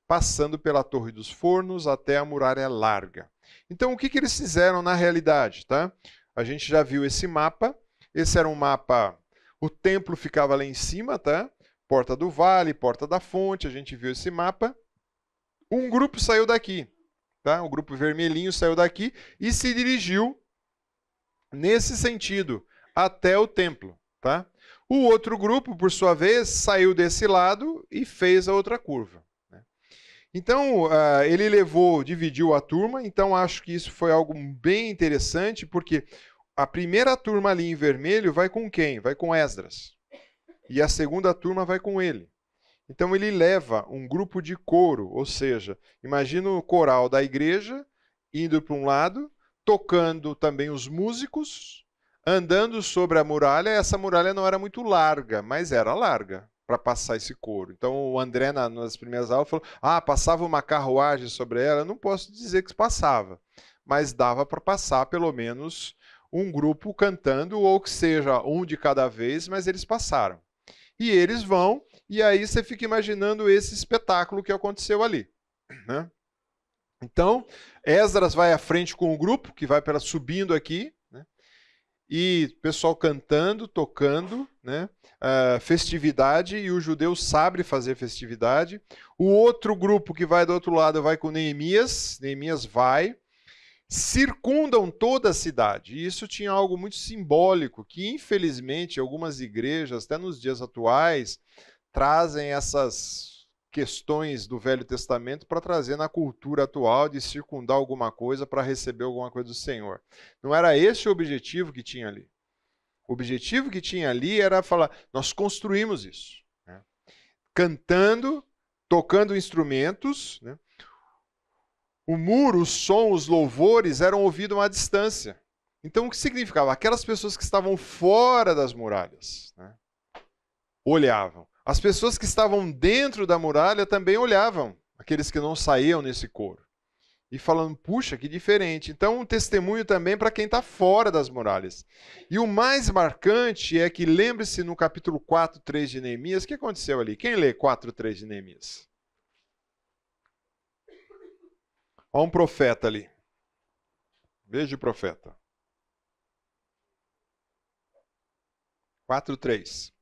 passando pela Torre dos Fornos até a muralha larga. Então, o que, que eles fizeram na realidade? Tá? A gente já viu esse mapa. Esse era um mapa. O templo ficava lá em cima, tá? Porta do Vale, Porta da Fonte, a gente viu esse mapa. Um grupo saiu daqui, tá? O grupo vermelhinho saiu daqui e se dirigiu nesse sentido, até o templo. Tá? O outro grupo, por sua vez, saiu desse lado e fez a outra curva. Né? Então, uh, ele levou, dividiu a turma, então acho que isso foi algo bem interessante, porque a primeira turma ali em vermelho vai com quem? Vai com Esdras. E a segunda turma vai com ele. Então ele leva um grupo de coro, ou seja, imagina o coral da igreja indo para um lado tocando também os músicos, andando sobre a muralha. Essa muralha não era muito larga, mas era larga para passar esse couro. Então o André, na, nas primeiras aulas, falou: ah, passava uma carruagem sobre ela. Eu não posso dizer que passava, mas dava para passar pelo menos um grupo cantando, ou que seja um de cada vez, mas eles passaram. E eles vão, e aí você fica imaginando esse espetáculo que aconteceu ali. Né? Então, Esdras vai à frente com o grupo, que vai pela subindo aqui, né? e pessoal cantando, tocando, né? Uh, festividade, e o judeu sabe fazer festividade. O outro grupo que vai do outro lado vai com Neemias, Neemias vai, circundam toda a cidade. E isso tinha algo muito simbólico, que infelizmente algumas igrejas, até nos dias atuais, trazem essas questões do Velho Testamento para trazer na cultura atual de circundar alguma coisa para receber alguma coisa do Senhor. Não era esse o objetivo que tinha ali. O objetivo que tinha ali era falar: nós construímos isso. Né? Cantando, tocando instrumentos. Né? O muro, o som, os louvores eram ouvidos a distância. Então, o que significava? Aquelas pessoas que estavam fora das muralhas né? olhavam. As pessoas que estavam dentro da muralha também olhavam, aqueles que não saíam nesse coro. E falando, puxa, que diferente. Então, um testemunho também para quem está fora das muralhas. E o mais marcante é que, lembre-se no capítulo 4, 3 de Neemias, o que aconteceu ali? Quem lê 4, 3 de Neemias? Olha um profeta ali. Veja o profeta. 4, 3.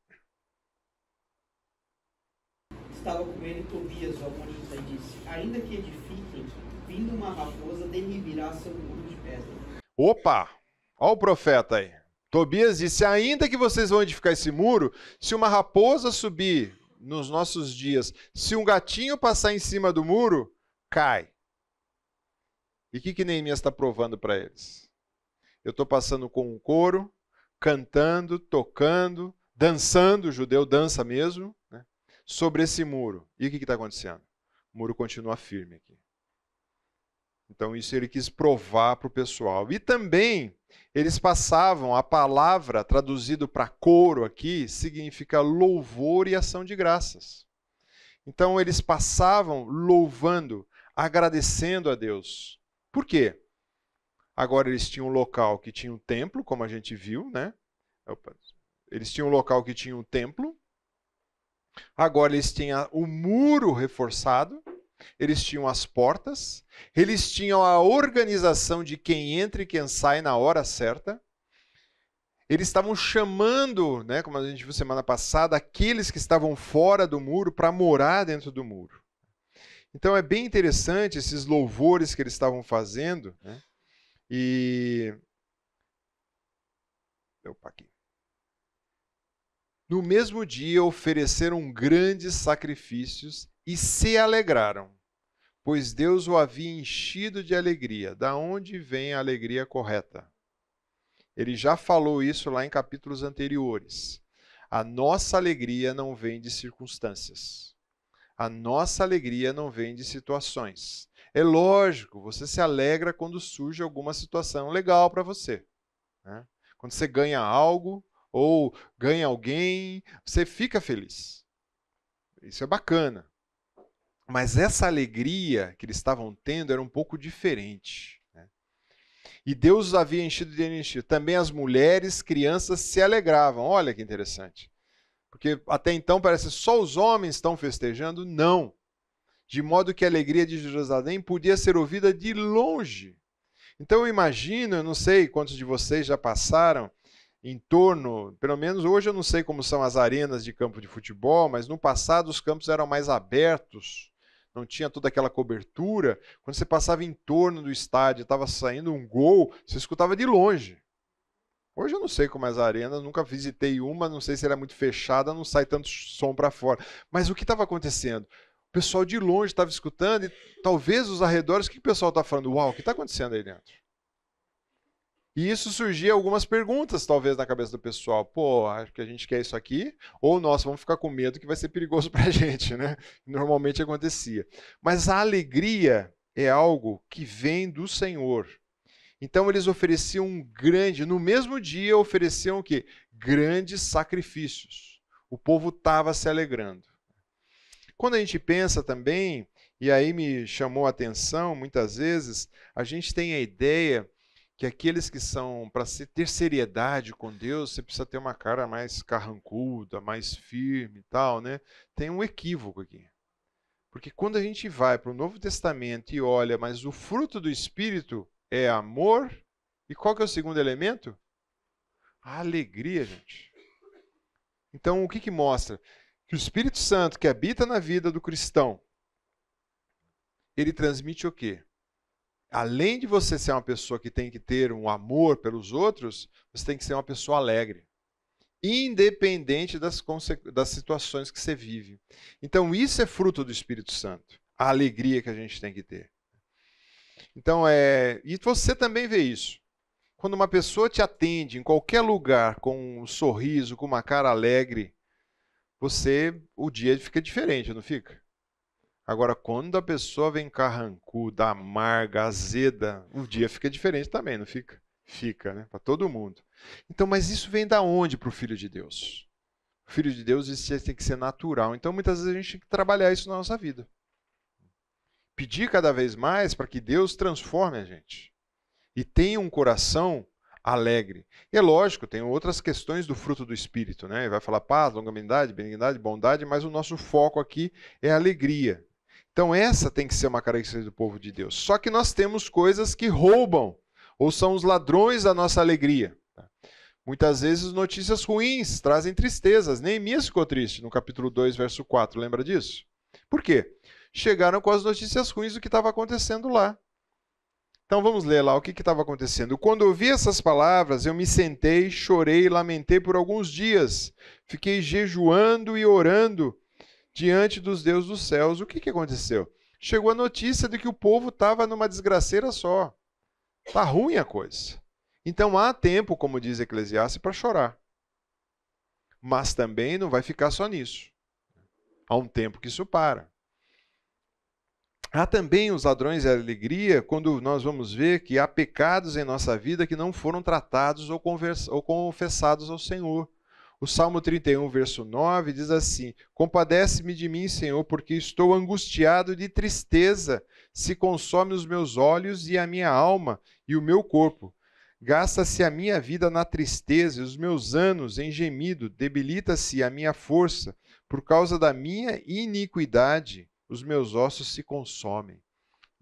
Estava com ele Tobias, o amonita, disse: Ainda que edifiquem, vindo uma raposa, derribará seu muro de pedra. Opa! Olha o profeta aí. Tobias disse: Ainda que vocês vão edificar esse muro, se uma raposa subir nos nossos dias, se um gatinho passar em cima do muro, cai. E o que, que Neemias está provando para eles? Eu estou passando com um coro, cantando, tocando, dançando, o judeu dança mesmo, sobre esse muro. E o que está acontecendo? O muro continua firme aqui. Então, isso ele quis provar para o pessoal. E também, eles passavam a palavra, traduzido para coro aqui, significa louvor e ação de graças. Então, eles passavam louvando, agradecendo a Deus. Por quê? Agora, eles tinham um local que tinha um templo, como a gente viu, né? Eles tinham um local que tinha um templo, Agora eles tinham o muro reforçado, eles tinham as portas, eles tinham a organização de quem entra e quem sai na hora certa. Eles estavam chamando, né, como a gente viu semana passada, aqueles que estavam fora do muro para morar dentro do muro. Então é bem interessante esses louvores que eles estavam fazendo. Né? E. Opa, aqui. No mesmo dia ofereceram grandes sacrifícios e se alegraram, pois Deus o havia enchido de alegria. Da onde vem a alegria correta? Ele já falou isso lá em capítulos anteriores. A nossa alegria não vem de circunstâncias. A nossa alegria não vem de situações. É lógico, você se alegra quando surge alguma situação legal para você. Né? Quando você ganha algo, ou ganha alguém, você fica feliz. Isso é bacana. Mas essa alegria que eles estavam tendo era um pouco diferente. Né? E Deus os havia enchido de energia. Também as mulheres, crianças se alegravam. Olha que interessante. Porque até então parece só os homens estão festejando. Não. De modo que a alegria de Jerusalém podia ser ouvida de longe. Então eu imagino, eu não sei quantos de vocês já passaram em torno, pelo menos hoje eu não sei como são as arenas de campo de futebol, mas no passado os campos eram mais abertos, não tinha toda aquela cobertura. Quando você passava em torno do estádio, estava saindo um gol, você escutava de longe. Hoje eu não sei como é as arenas, nunca visitei uma, não sei se ela é muito fechada, não sai tanto som para fora. Mas o que estava acontecendo? O pessoal de longe estava escutando e talvez os arredores, o que o pessoal está falando? Uau, o que está acontecendo aí dentro? E isso surgia algumas perguntas, talvez, na cabeça do pessoal. Pô, acho que a gente quer isso aqui, ou nossa, vamos ficar com medo que vai ser perigoso para a gente, né? Normalmente acontecia. Mas a alegria é algo que vem do Senhor. Então eles ofereciam um grande, no mesmo dia ofereciam o quê? Grandes sacrifícios. O povo estava se alegrando. Quando a gente pensa também, e aí me chamou a atenção muitas vezes, a gente tem a ideia que aqueles que são para ter seriedade com Deus, você precisa ter uma cara mais carrancuda, mais firme e tal, né? Tem um equívoco aqui. Porque quando a gente vai para o Novo Testamento e olha, mas o fruto do Espírito é amor, e qual que é o segundo elemento? A alegria, gente. Então, o que, que mostra? Que o Espírito Santo que habita na vida do cristão, ele transmite o quê? além de você ser uma pessoa que tem que ter um amor pelos outros, você tem que ser uma pessoa alegre, independente das, das situações que você vive. Então, isso é fruto do Espírito Santo, a alegria que a gente tem que ter. Então, é, e você também vê isso. Quando uma pessoa te atende em qualquer lugar com um sorriso, com uma cara alegre, você o dia fica diferente, não fica? Agora, quando a pessoa vem carrancuda, amarga, azeda, o dia fica diferente também, não fica? Fica, né? Para todo mundo. Então, mas isso vem da onde para o Filho de Deus? O Filho de Deus, isso tem que ser natural. Então, muitas vezes a gente tem que trabalhar isso na nossa vida. Pedir cada vez mais para que Deus transforme a gente e tenha um coração alegre. E é lógico, tem outras questões do fruto do Espírito, né? Vai falar paz, longanimidade, benignidade, bondade, mas o nosso foco aqui é alegria. Então, essa tem que ser uma característica do povo de Deus. Só que nós temos coisas que roubam, ou são os ladrões da nossa alegria. Tá? Muitas vezes notícias ruins trazem tristezas. Neemias ficou triste no capítulo 2, verso 4, lembra disso? Por quê? Chegaram com as notícias ruins do que estava acontecendo lá. Então vamos ler lá o que estava acontecendo. Quando ouvi essas palavras, eu me sentei, chorei, lamentei por alguns dias. Fiquei jejuando e orando diante dos deuses dos céus. O que, que aconteceu? Chegou a notícia de que o povo estava numa desgraceira só. Está ruim a coisa. Então há tempo, como diz Eclesiastes, para chorar. Mas também não vai ficar só nisso. Há um tempo que isso para. Há também os ladrões a alegria, quando nós vamos ver que há pecados em nossa vida que não foram tratados ou, ou confessados ao Senhor. O Salmo 31, verso 9 diz assim: Compadece-me de mim, Senhor, porque estou angustiado de tristeza. Se consome os meus olhos e a minha alma e o meu corpo. Gasta-se a minha vida na tristeza e os meus anos em gemido. Debilita-se a minha força. Por causa da minha iniquidade, os meus ossos se consomem.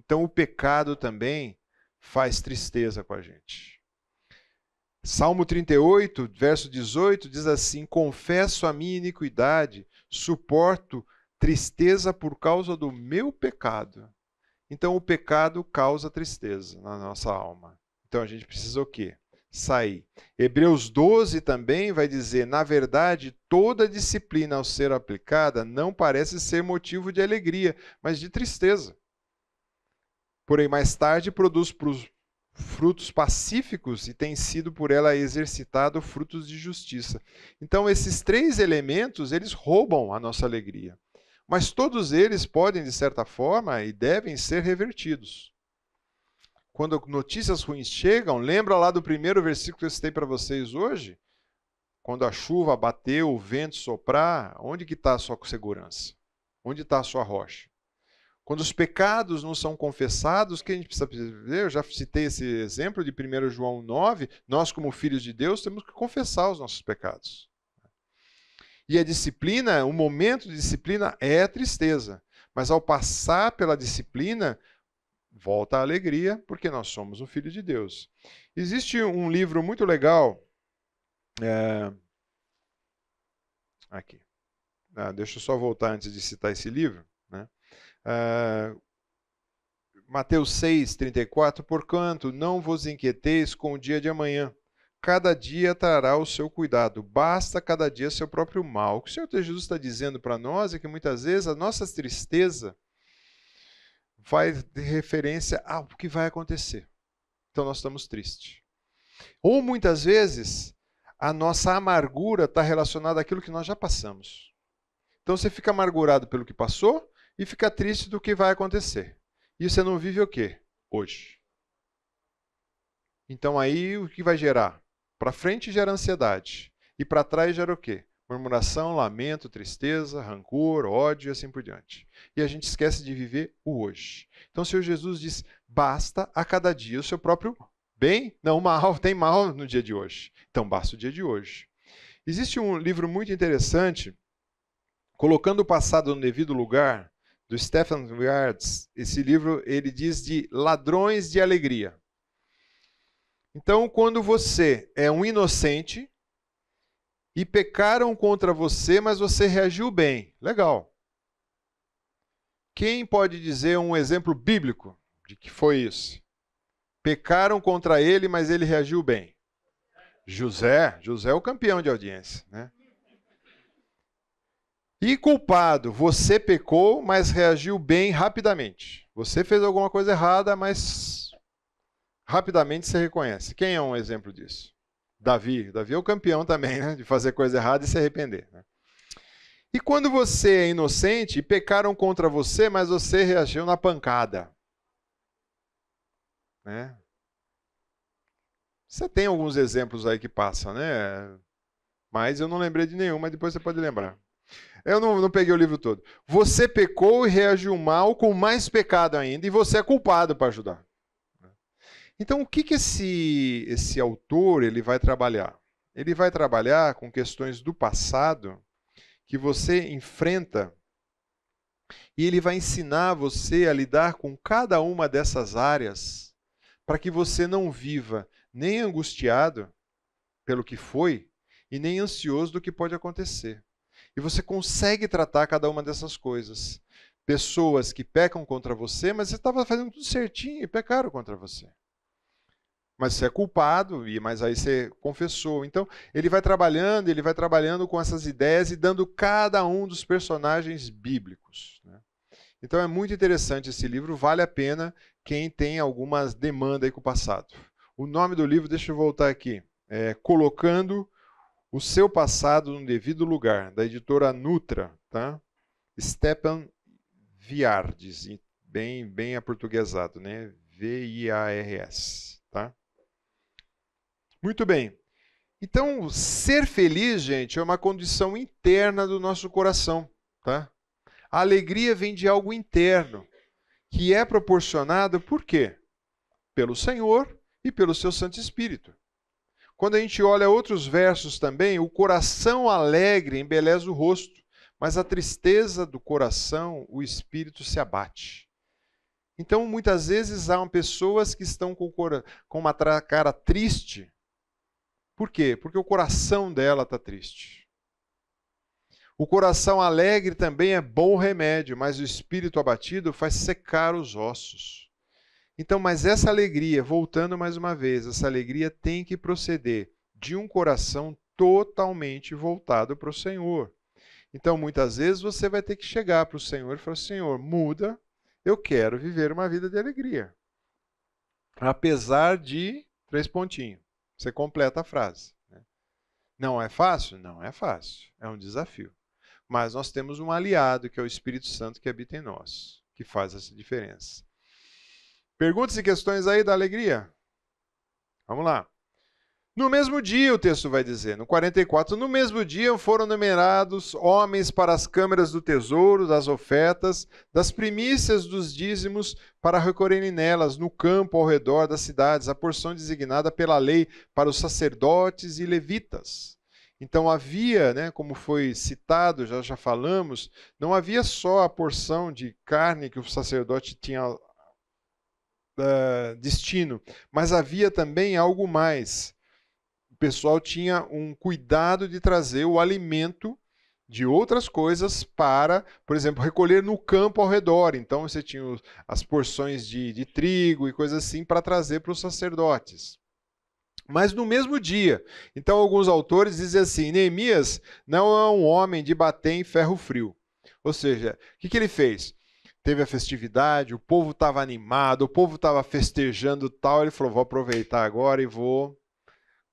Então, o pecado também faz tristeza com a gente. Salmo 38, verso 18 diz assim: Confesso a minha iniquidade, suporto tristeza por causa do meu pecado. Então o pecado causa tristeza na nossa alma. Então a gente precisa o quê? Sair. Hebreus 12 também vai dizer: na verdade, toda disciplina ao ser aplicada não parece ser motivo de alegria, mas de tristeza. Porém, mais tarde produz frutos pacíficos e tem sido por ela exercitado frutos de justiça. Então esses três elementos, eles roubam a nossa alegria. Mas todos eles podem de certa forma e devem ser revertidos. Quando notícias ruins chegam, lembra lá do primeiro versículo que eu citei para vocês hoje? Quando a chuva bateu, o vento soprar, onde que está a sua segurança? Onde está a sua rocha? Quando os pecados não são confessados, que a gente precisa ver, eu já citei esse exemplo de 1 João 9, nós como filhos de Deus temos que confessar os nossos pecados. E a disciplina, o momento de disciplina é a tristeza, mas ao passar pela disciplina, volta a alegria, porque nós somos um filho de Deus. Existe um livro muito legal, é... aqui, ah, deixa eu só voltar antes de citar esse livro, né? Ah, Mateus 6, 34, Porquanto não vos inquieteis com o dia de amanhã, cada dia trará o seu cuidado, basta cada dia seu próprio mal. O que o Senhor Jesus está dizendo para nós é que muitas vezes a nossa tristeza faz referência ao que vai acontecer. Então nós estamos tristes. Ou muitas vezes a nossa amargura está relacionada àquilo que nós já passamos. Então você fica amargurado pelo que passou, e fica triste do que vai acontecer. E você não vive o quê? Hoje. Então aí o que vai gerar? Para frente gera ansiedade. E para trás gera o quê? Murmuração, lamento, tristeza, rancor, ódio e assim por diante. E a gente esquece de viver o hoje. Então o Senhor Jesus diz: basta a cada dia o seu próprio bem, não mal, tem mal no dia de hoje. Então basta o dia de hoje. Existe um livro muito interessante, Colocando o Passado no Devido Lugar, do Stephen Wirtz. Esse livro ele diz de ladrões de alegria. Então, quando você é um inocente e pecaram contra você, mas você reagiu bem, legal. Quem pode dizer um exemplo bíblico de que foi isso? Pecaram contra ele, mas ele reagiu bem. José, José é o campeão de audiência, né? E culpado, você pecou, mas reagiu bem rapidamente. Você fez alguma coisa errada, mas rapidamente se reconhece. Quem é um exemplo disso? Davi. Davi é o campeão também, né? De fazer coisa errada e se arrepender. Né? E quando você é inocente e pecaram contra você, mas você reagiu na pancada. Né? Você tem alguns exemplos aí que passam, né? Mas eu não lembrei de nenhum, mas depois você pode lembrar. Eu não, não peguei o livro todo. Você pecou e reagiu mal com mais pecado ainda, e você é culpado para ajudar. Então, o que, que esse, esse autor ele vai trabalhar? Ele vai trabalhar com questões do passado que você enfrenta e ele vai ensinar você a lidar com cada uma dessas áreas para que você não viva nem angustiado pelo que foi e nem ansioso do que pode acontecer. E você consegue tratar cada uma dessas coisas. Pessoas que pecam contra você, mas você estava fazendo tudo certinho e pecaram contra você. Mas você é culpado, mas aí você confessou. Então, ele vai trabalhando, ele vai trabalhando com essas ideias e dando cada um dos personagens bíblicos. Né? Então é muito interessante esse livro, vale a pena quem tem algumas demandas aí com o passado. O nome do livro, deixa eu voltar aqui, é Colocando o Seu Passado no Devido Lugar, da editora Nutra, tá? Stepan Viardes, bem, bem aportuguesado, né? V-I-A-R-S, tá? Muito bem. Então, ser feliz, gente, é uma condição interna do nosso coração, tá? A alegria vem de algo interno, que é proporcionado por quê? Pelo Senhor e pelo seu Santo Espírito. Quando a gente olha outros versos também, o coração alegre embeleza o rosto, mas a tristeza do coração, o espírito se abate. Então, muitas vezes há pessoas que estão com, com uma cara triste. Por quê? Porque o coração dela está triste. O coração alegre também é bom remédio, mas o espírito abatido faz secar os ossos. Então, mas essa alegria, voltando mais uma vez, essa alegria tem que proceder de um coração totalmente voltado para o Senhor. Então, muitas vezes você vai ter que chegar para o Senhor e falar: Senhor, muda, eu quero viver uma vida de alegria. Apesar de. Três pontinhos. Você completa a frase. Né? Não é fácil? Não é fácil. É um desafio. Mas nós temos um aliado, que é o Espírito Santo que habita em nós, que faz essa diferença. Perguntas e questões aí da alegria? Vamos lá. No mesmo dia, o texto vai dizer, no 44, no mesmo dia foram numerados homens para as câmeras do tesouro, das ofertas, das primícias dos dízimos, para recolherem nelas, no campo ao redor das cidades, a porção designada pela lei para os sacerdotes e levitas. Então havia, né, como foi citado, já já falamos, não havia só a porção de carne que o sacerdote tinha uh, destino. Mas havia também algo mais. O pessoal tinha um cuidado de trazer o alimento de outras coisas para, por exemplo, recolher no campo ao redor. Então você tinha as porções de, de trigo e coisas assim para trazer para os sacerdotes. Mas no mesmo dia. Então alguns autores dizem assim: Neemias não é um homem de bater em ferro frio. Ou seja, o que, que ele fez? teve a festividade, o povo estava animado, o povo estava festejando tal. Ele falou: vou aproveitar agora e vou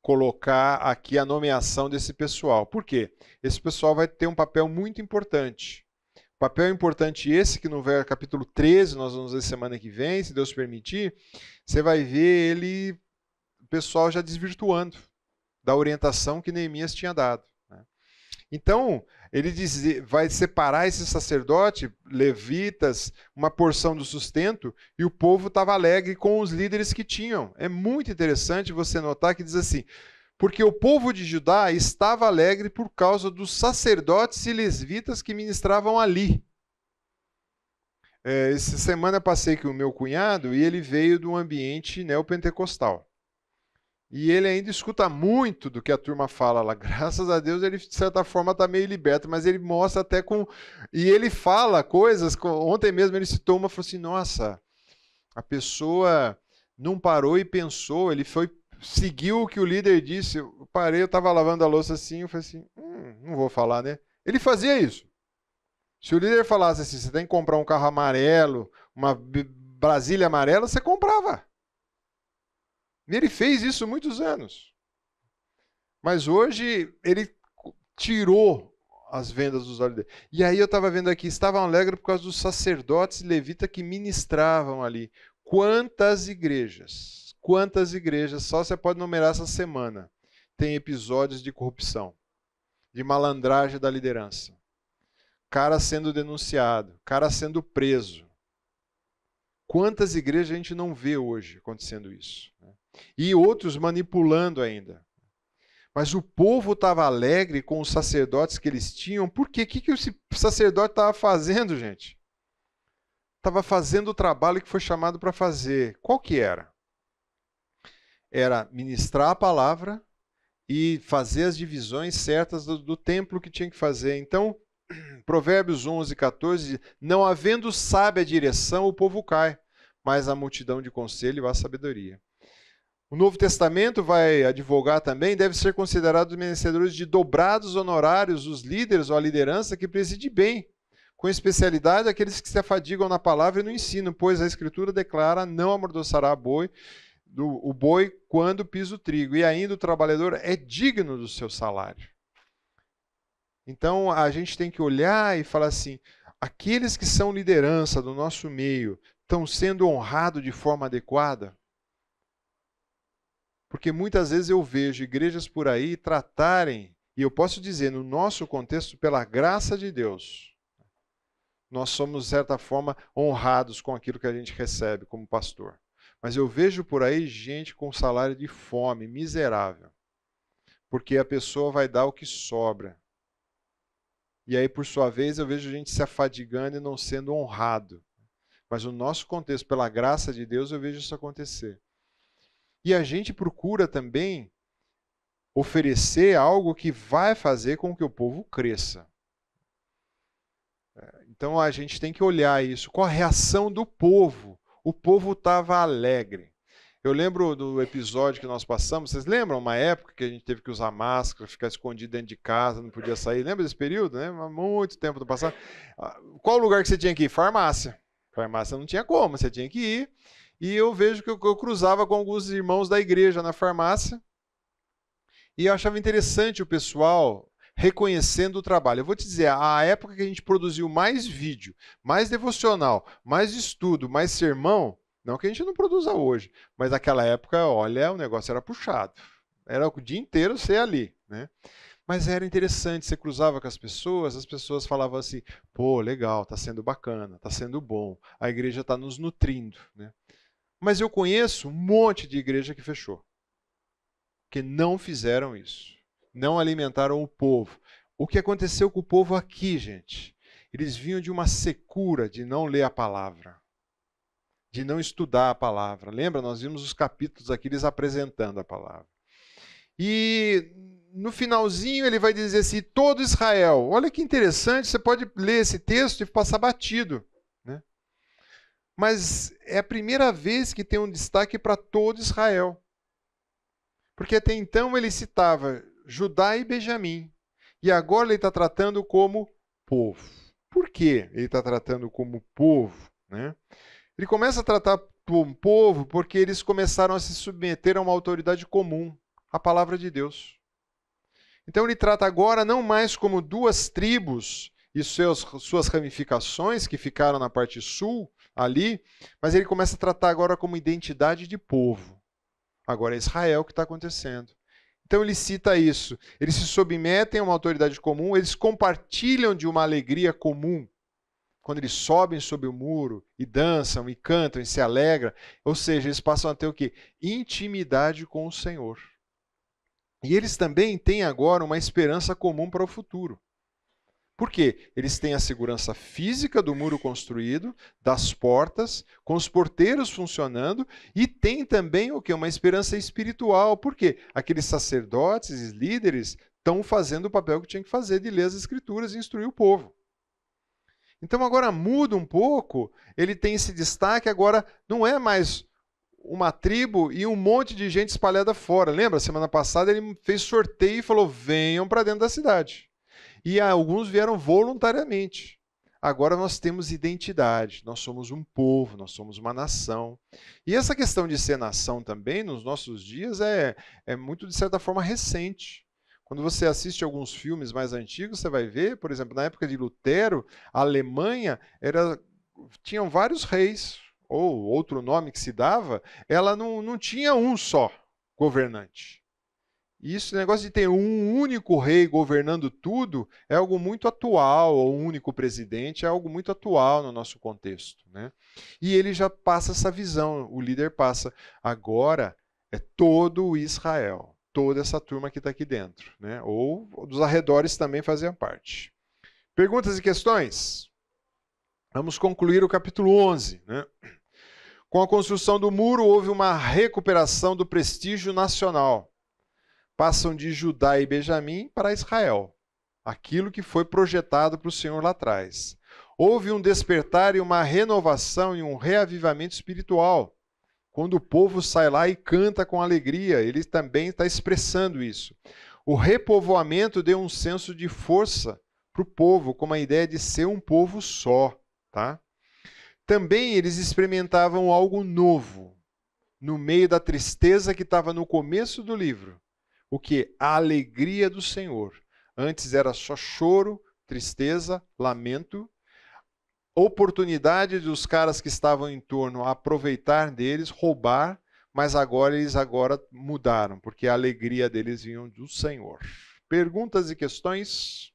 colocar aqui a nomeação desse pessoal. Por quê? Esse pessoal vai ter um papel muito importante. Papel importante esse que no capítulo 13 nós vamos ver semana que vem, se Deus permitir, você vai ver ele, o pessoal já desvirtuando da orientação que Neemias tinha dado. Né? Então, ele diz, vai separar esse sacerdote, levitas, uma porção do sustento, e o povo estava alegre com os líderes que tinham. É muito interessante você notar que diz assim: porque o povo de Judá estava alegre por causa dos sacerdotes e levitas que ministravam ali. É, essa semana passei com o meu cunhado e ele veio de um ambiente neopentecostal. E ele ainda escuta muito do que a turma fala lá. Graças a Deus ele, de certa forma, está meio liberto, mas ele mostra até com. E ele fala coisas. Ontem mesmo ele citou uma falou assim: nossa, a pessoa não parou e pensou, ele foi seguiu o que o líder disse. Eu parei, eu estava lavando a louça assim, eu falei assim: hum, não vou falar, né? Ele fazia isso. Se o líder falasse assim: você tem que comprar um carro amarelo, uma Brasília amarela, você comprava. E ele fez isso muitos anos. Mas hoje ele tirou as vendas dos olhos dele. E aí eu estava vendo aqui, estavam alegres por causa dos sacerdotes e que ministravam ali. Quantas igrejas, quantas igrejas, só você pode numerar essa semana, tem episódios de corrupção, de malandragem da liderança. Cara sendo denunciado, cara sendo preso. Quantas igrejas a gente não vê hoje acontecendo isso? Né? e outros manipulando ainda. Mas o povo estava alegre com os sacerdotes que eles tinham, porque o que, que esse sacerdote estava fazendo, gente? Estava fazendo o trabalho que foi chamado para fazer. Qual que era? Era ministrar a palavra e fazer as divisões certas do, do templo que tinha que fazer. Então, Provérbios 11, 14, não havendo sábia direção, o povo cai, mas a multidão de conselho há sabedoria. O Novo Testamento vai advogar também, deve ser considerados merecedores de dobrados honorários os líderes ou a liderança que preside bem, com especialidade aqueles que se afadigam na palavra e no ensino, pois a Escritura declara: não amordoçará boi, do, o boi quando pisa o trigo, e ainda o trabalhador é digno do seu salário. Então a gente tem que olhar e falar assim: aqueles que são liderança do nosso meio estão sendo honrados de forma adequada? Porque muitas vezes eu vejo igrejas por aí tratarem, e eu posso dizer, no nosso contexto, pela graça de Deus, nós somos, de certa forma, honrados com aquilo que a gente recebe como pastor. Mas eu vejo por aí gente com salário de fome, miserável, porque a pessoa vai dar o que sobra. E aí, por sua vez, eu vejo gente se afadigando e não sendo honrado. Mas no nosso contexto, pela graça de Deus, eu vejo isso acontecer. E a gente procura também oferecer algo que vai fazer com que o povo cresça. É, então a gente tem que olhar isso. Qual a reação do povo? O povo estava alegre. Eu lembro do episódio que nós passamos. Vocês lembram uma época que a gente teve que usar máscara, ficar escondido dentro de casa, não podia sair? Lembra desse período, né? muito tempo do passado. Ah, qual lugar que você tinha que ir? Farmácia. Farmácia não tinha como, você tinha que ir. E eu vejo que eu, eu cruzava com alguns irmãos da igreja na farmácia. E eu achava interessante o pessoal reconhecendo o trabalho. Eu vou te dizer, a época que a gente produziu mais vídeo, mais devocional, mais estudo, mais sermão, não que a gente não produza hoje, mas naquela época, olha, o negócio era puxado. Era o dia inteiro ser ali, né? Mas era interessante, você cruzava com as pessoas, as pessoas falavam assim: "Pô, legal, tá sendo bacana, tá sendo bom. A igreja está nos nutrindo", né? Mas eu conheço um monte de igreja que fechou. Que não fizeram isso. Não alimentaram o povo. O que aconteceu com o povo aqui, gente? Eles vinham de uma secura de não ler a palavra, de não estudar a palavra. Lembra? Nós vimos os capítulos aqui eles apresentando a palavra. E no finalzinho ele vai dizer assim: todo Israel. Olha que interessante, você pode ler esse texto e passar batido mas é a primeira vez que tem um destaque para todo Israel. Porque até então ele citava Judá e Benjamim, e agora ele está tratando como povo. Por que ele está tratando como povo? Né? Ele começa a tratar como povo porque eles começaram a se submeter a uma autoridade comum, a palavra de Deus. Então ele trata agora não mais como duas tribos e seus, suas ramificações que ficaram na parte sul, ali, mas ele começa a tratar agora como identidade de povo. Agora é Israel que está acontecendo. Então ele cita isso. Eles se submetem a uma autoridade comum, eles compartilham de uma alegria comum. Quando eles sobem sobre o muro e dançam e cantam e se alegram, ou seja, eles passam a ter o quê? Intimidade com o Senhor. E eles também têm agora uma esperança comum para o futuro. Por quê? Eles têm a segurança física do muro construído, das portas, com os porteiros funcionando e tem também o que uma esperança espiritual. Por quê? Aqueles sacerdotes e líderes estão fazendo o papel que tinham que fazer de ler as escrituras e instruir o povo. Então agora muda um pouco, ele tem esse destaque agora não é mais uma tribo e um monte de gente espalhada fora. Lembra? Semana passada ele fez sorteio e falou: "Venham para dentro da cidade" e alguns vieram voluntariamente. Agora nós temos identidade, nós somos um povo, nós somos uma nação. E essa questão de ser nação também, nos nossos dias, é, é muito, de certa forma, recente. Quando você assiste alguns filmes mais antigos, você vai ver, por exemplo, na época de Lutero, a Alemanha era, tinham vários reis, ou outro nome que se dava, ela não, não tinha um só governante. E esse negócio de ter um único rei governando tudo é algo muito atual, ou um único presidente é algo muito atual no nosso contexto. Né? E ele já passa essa visão, o líder passa. Agora é todo o Israel, toda essa turma que está aqui dentro, né? ou dos arredores também faziam parte. Perguntas e questões? Vamos concluir o capítulo 11. Né? Com a construção do muro, houve uma recuperação do prestígio nacional passam de Judá e Benjamim para Israel, aquilo que foi projetado para o Senhor lá atrás. Houve um despertar e uma renovação e um reavivamento espiritual. Quando o povo sai lá e canta com alegria, ele também está expressando isso. O repovoamento deu um senso de força para o povo, como a ideia de ser um povo só. Tá? Também eles experimentavam algo novo no meio da tristeza que estava no começo do livro o que? A alegria do Senhor. Antes era só choro, tristeza, lamento. Oportunidade dos caras que estavam em torno aproveitar deles, roubar, mas agora eles agora mudaram, porque a alegria deles vinha do Senhor. Perguntas e questões?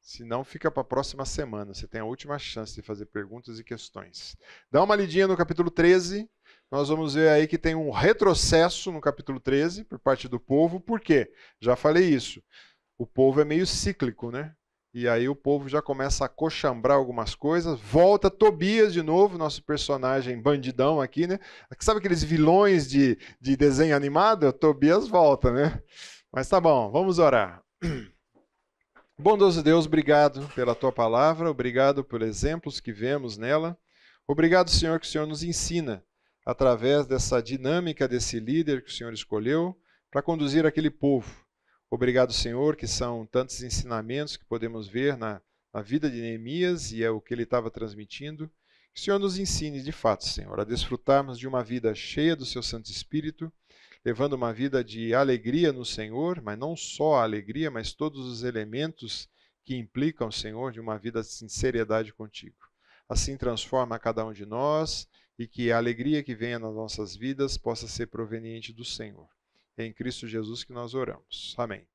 Se não, fica para a próxima semana. Você tem a última chance de fazer perguntas e questões. Dá uma lidinha no capítulo 13 nós vamos ver aí que tem um retrocesso no capítulo 13 por parte do povo. Por quê? Já falei isso. O povo é meio cíclico, né? E aí o povo já começa a cochambrar algumas coisas. Volta Tobias de novo, nosso personagem bandidão aqui, né? Sabe aqueles vilões de, de desenho animado? Tobias volta, né? Mas tá bom, vamos orar. Bondoso Deus, obrigado pela tua palavra, obrigado pelos exemplos que vemos nela. Obrigado, Senhor, que o Senhor nos ensina através dessa dinâmica desse líder que o Senhor escolheu para conduzir aquele povo. Obrigado, Senhor, que são tantos ensinamentos que podemos ver na, na vida de Neemias e é o que ele estava transmitindo. Que o Senhor nos ensine de fato, Senhor, a desfrutarmos de uma vida cheia do seu Santo Espírito, levando uma vida de alegria no Senhor, mas não só a alegria, mas todos os elementos que implicam, Senhor, de uma vida de sinceridade contigo. Assim transforma cada um de nós e que a alegria que venha nas nossas vidas possa ser proveniente do Senhor. É em Cristo Jesus que nós oramos. Amém.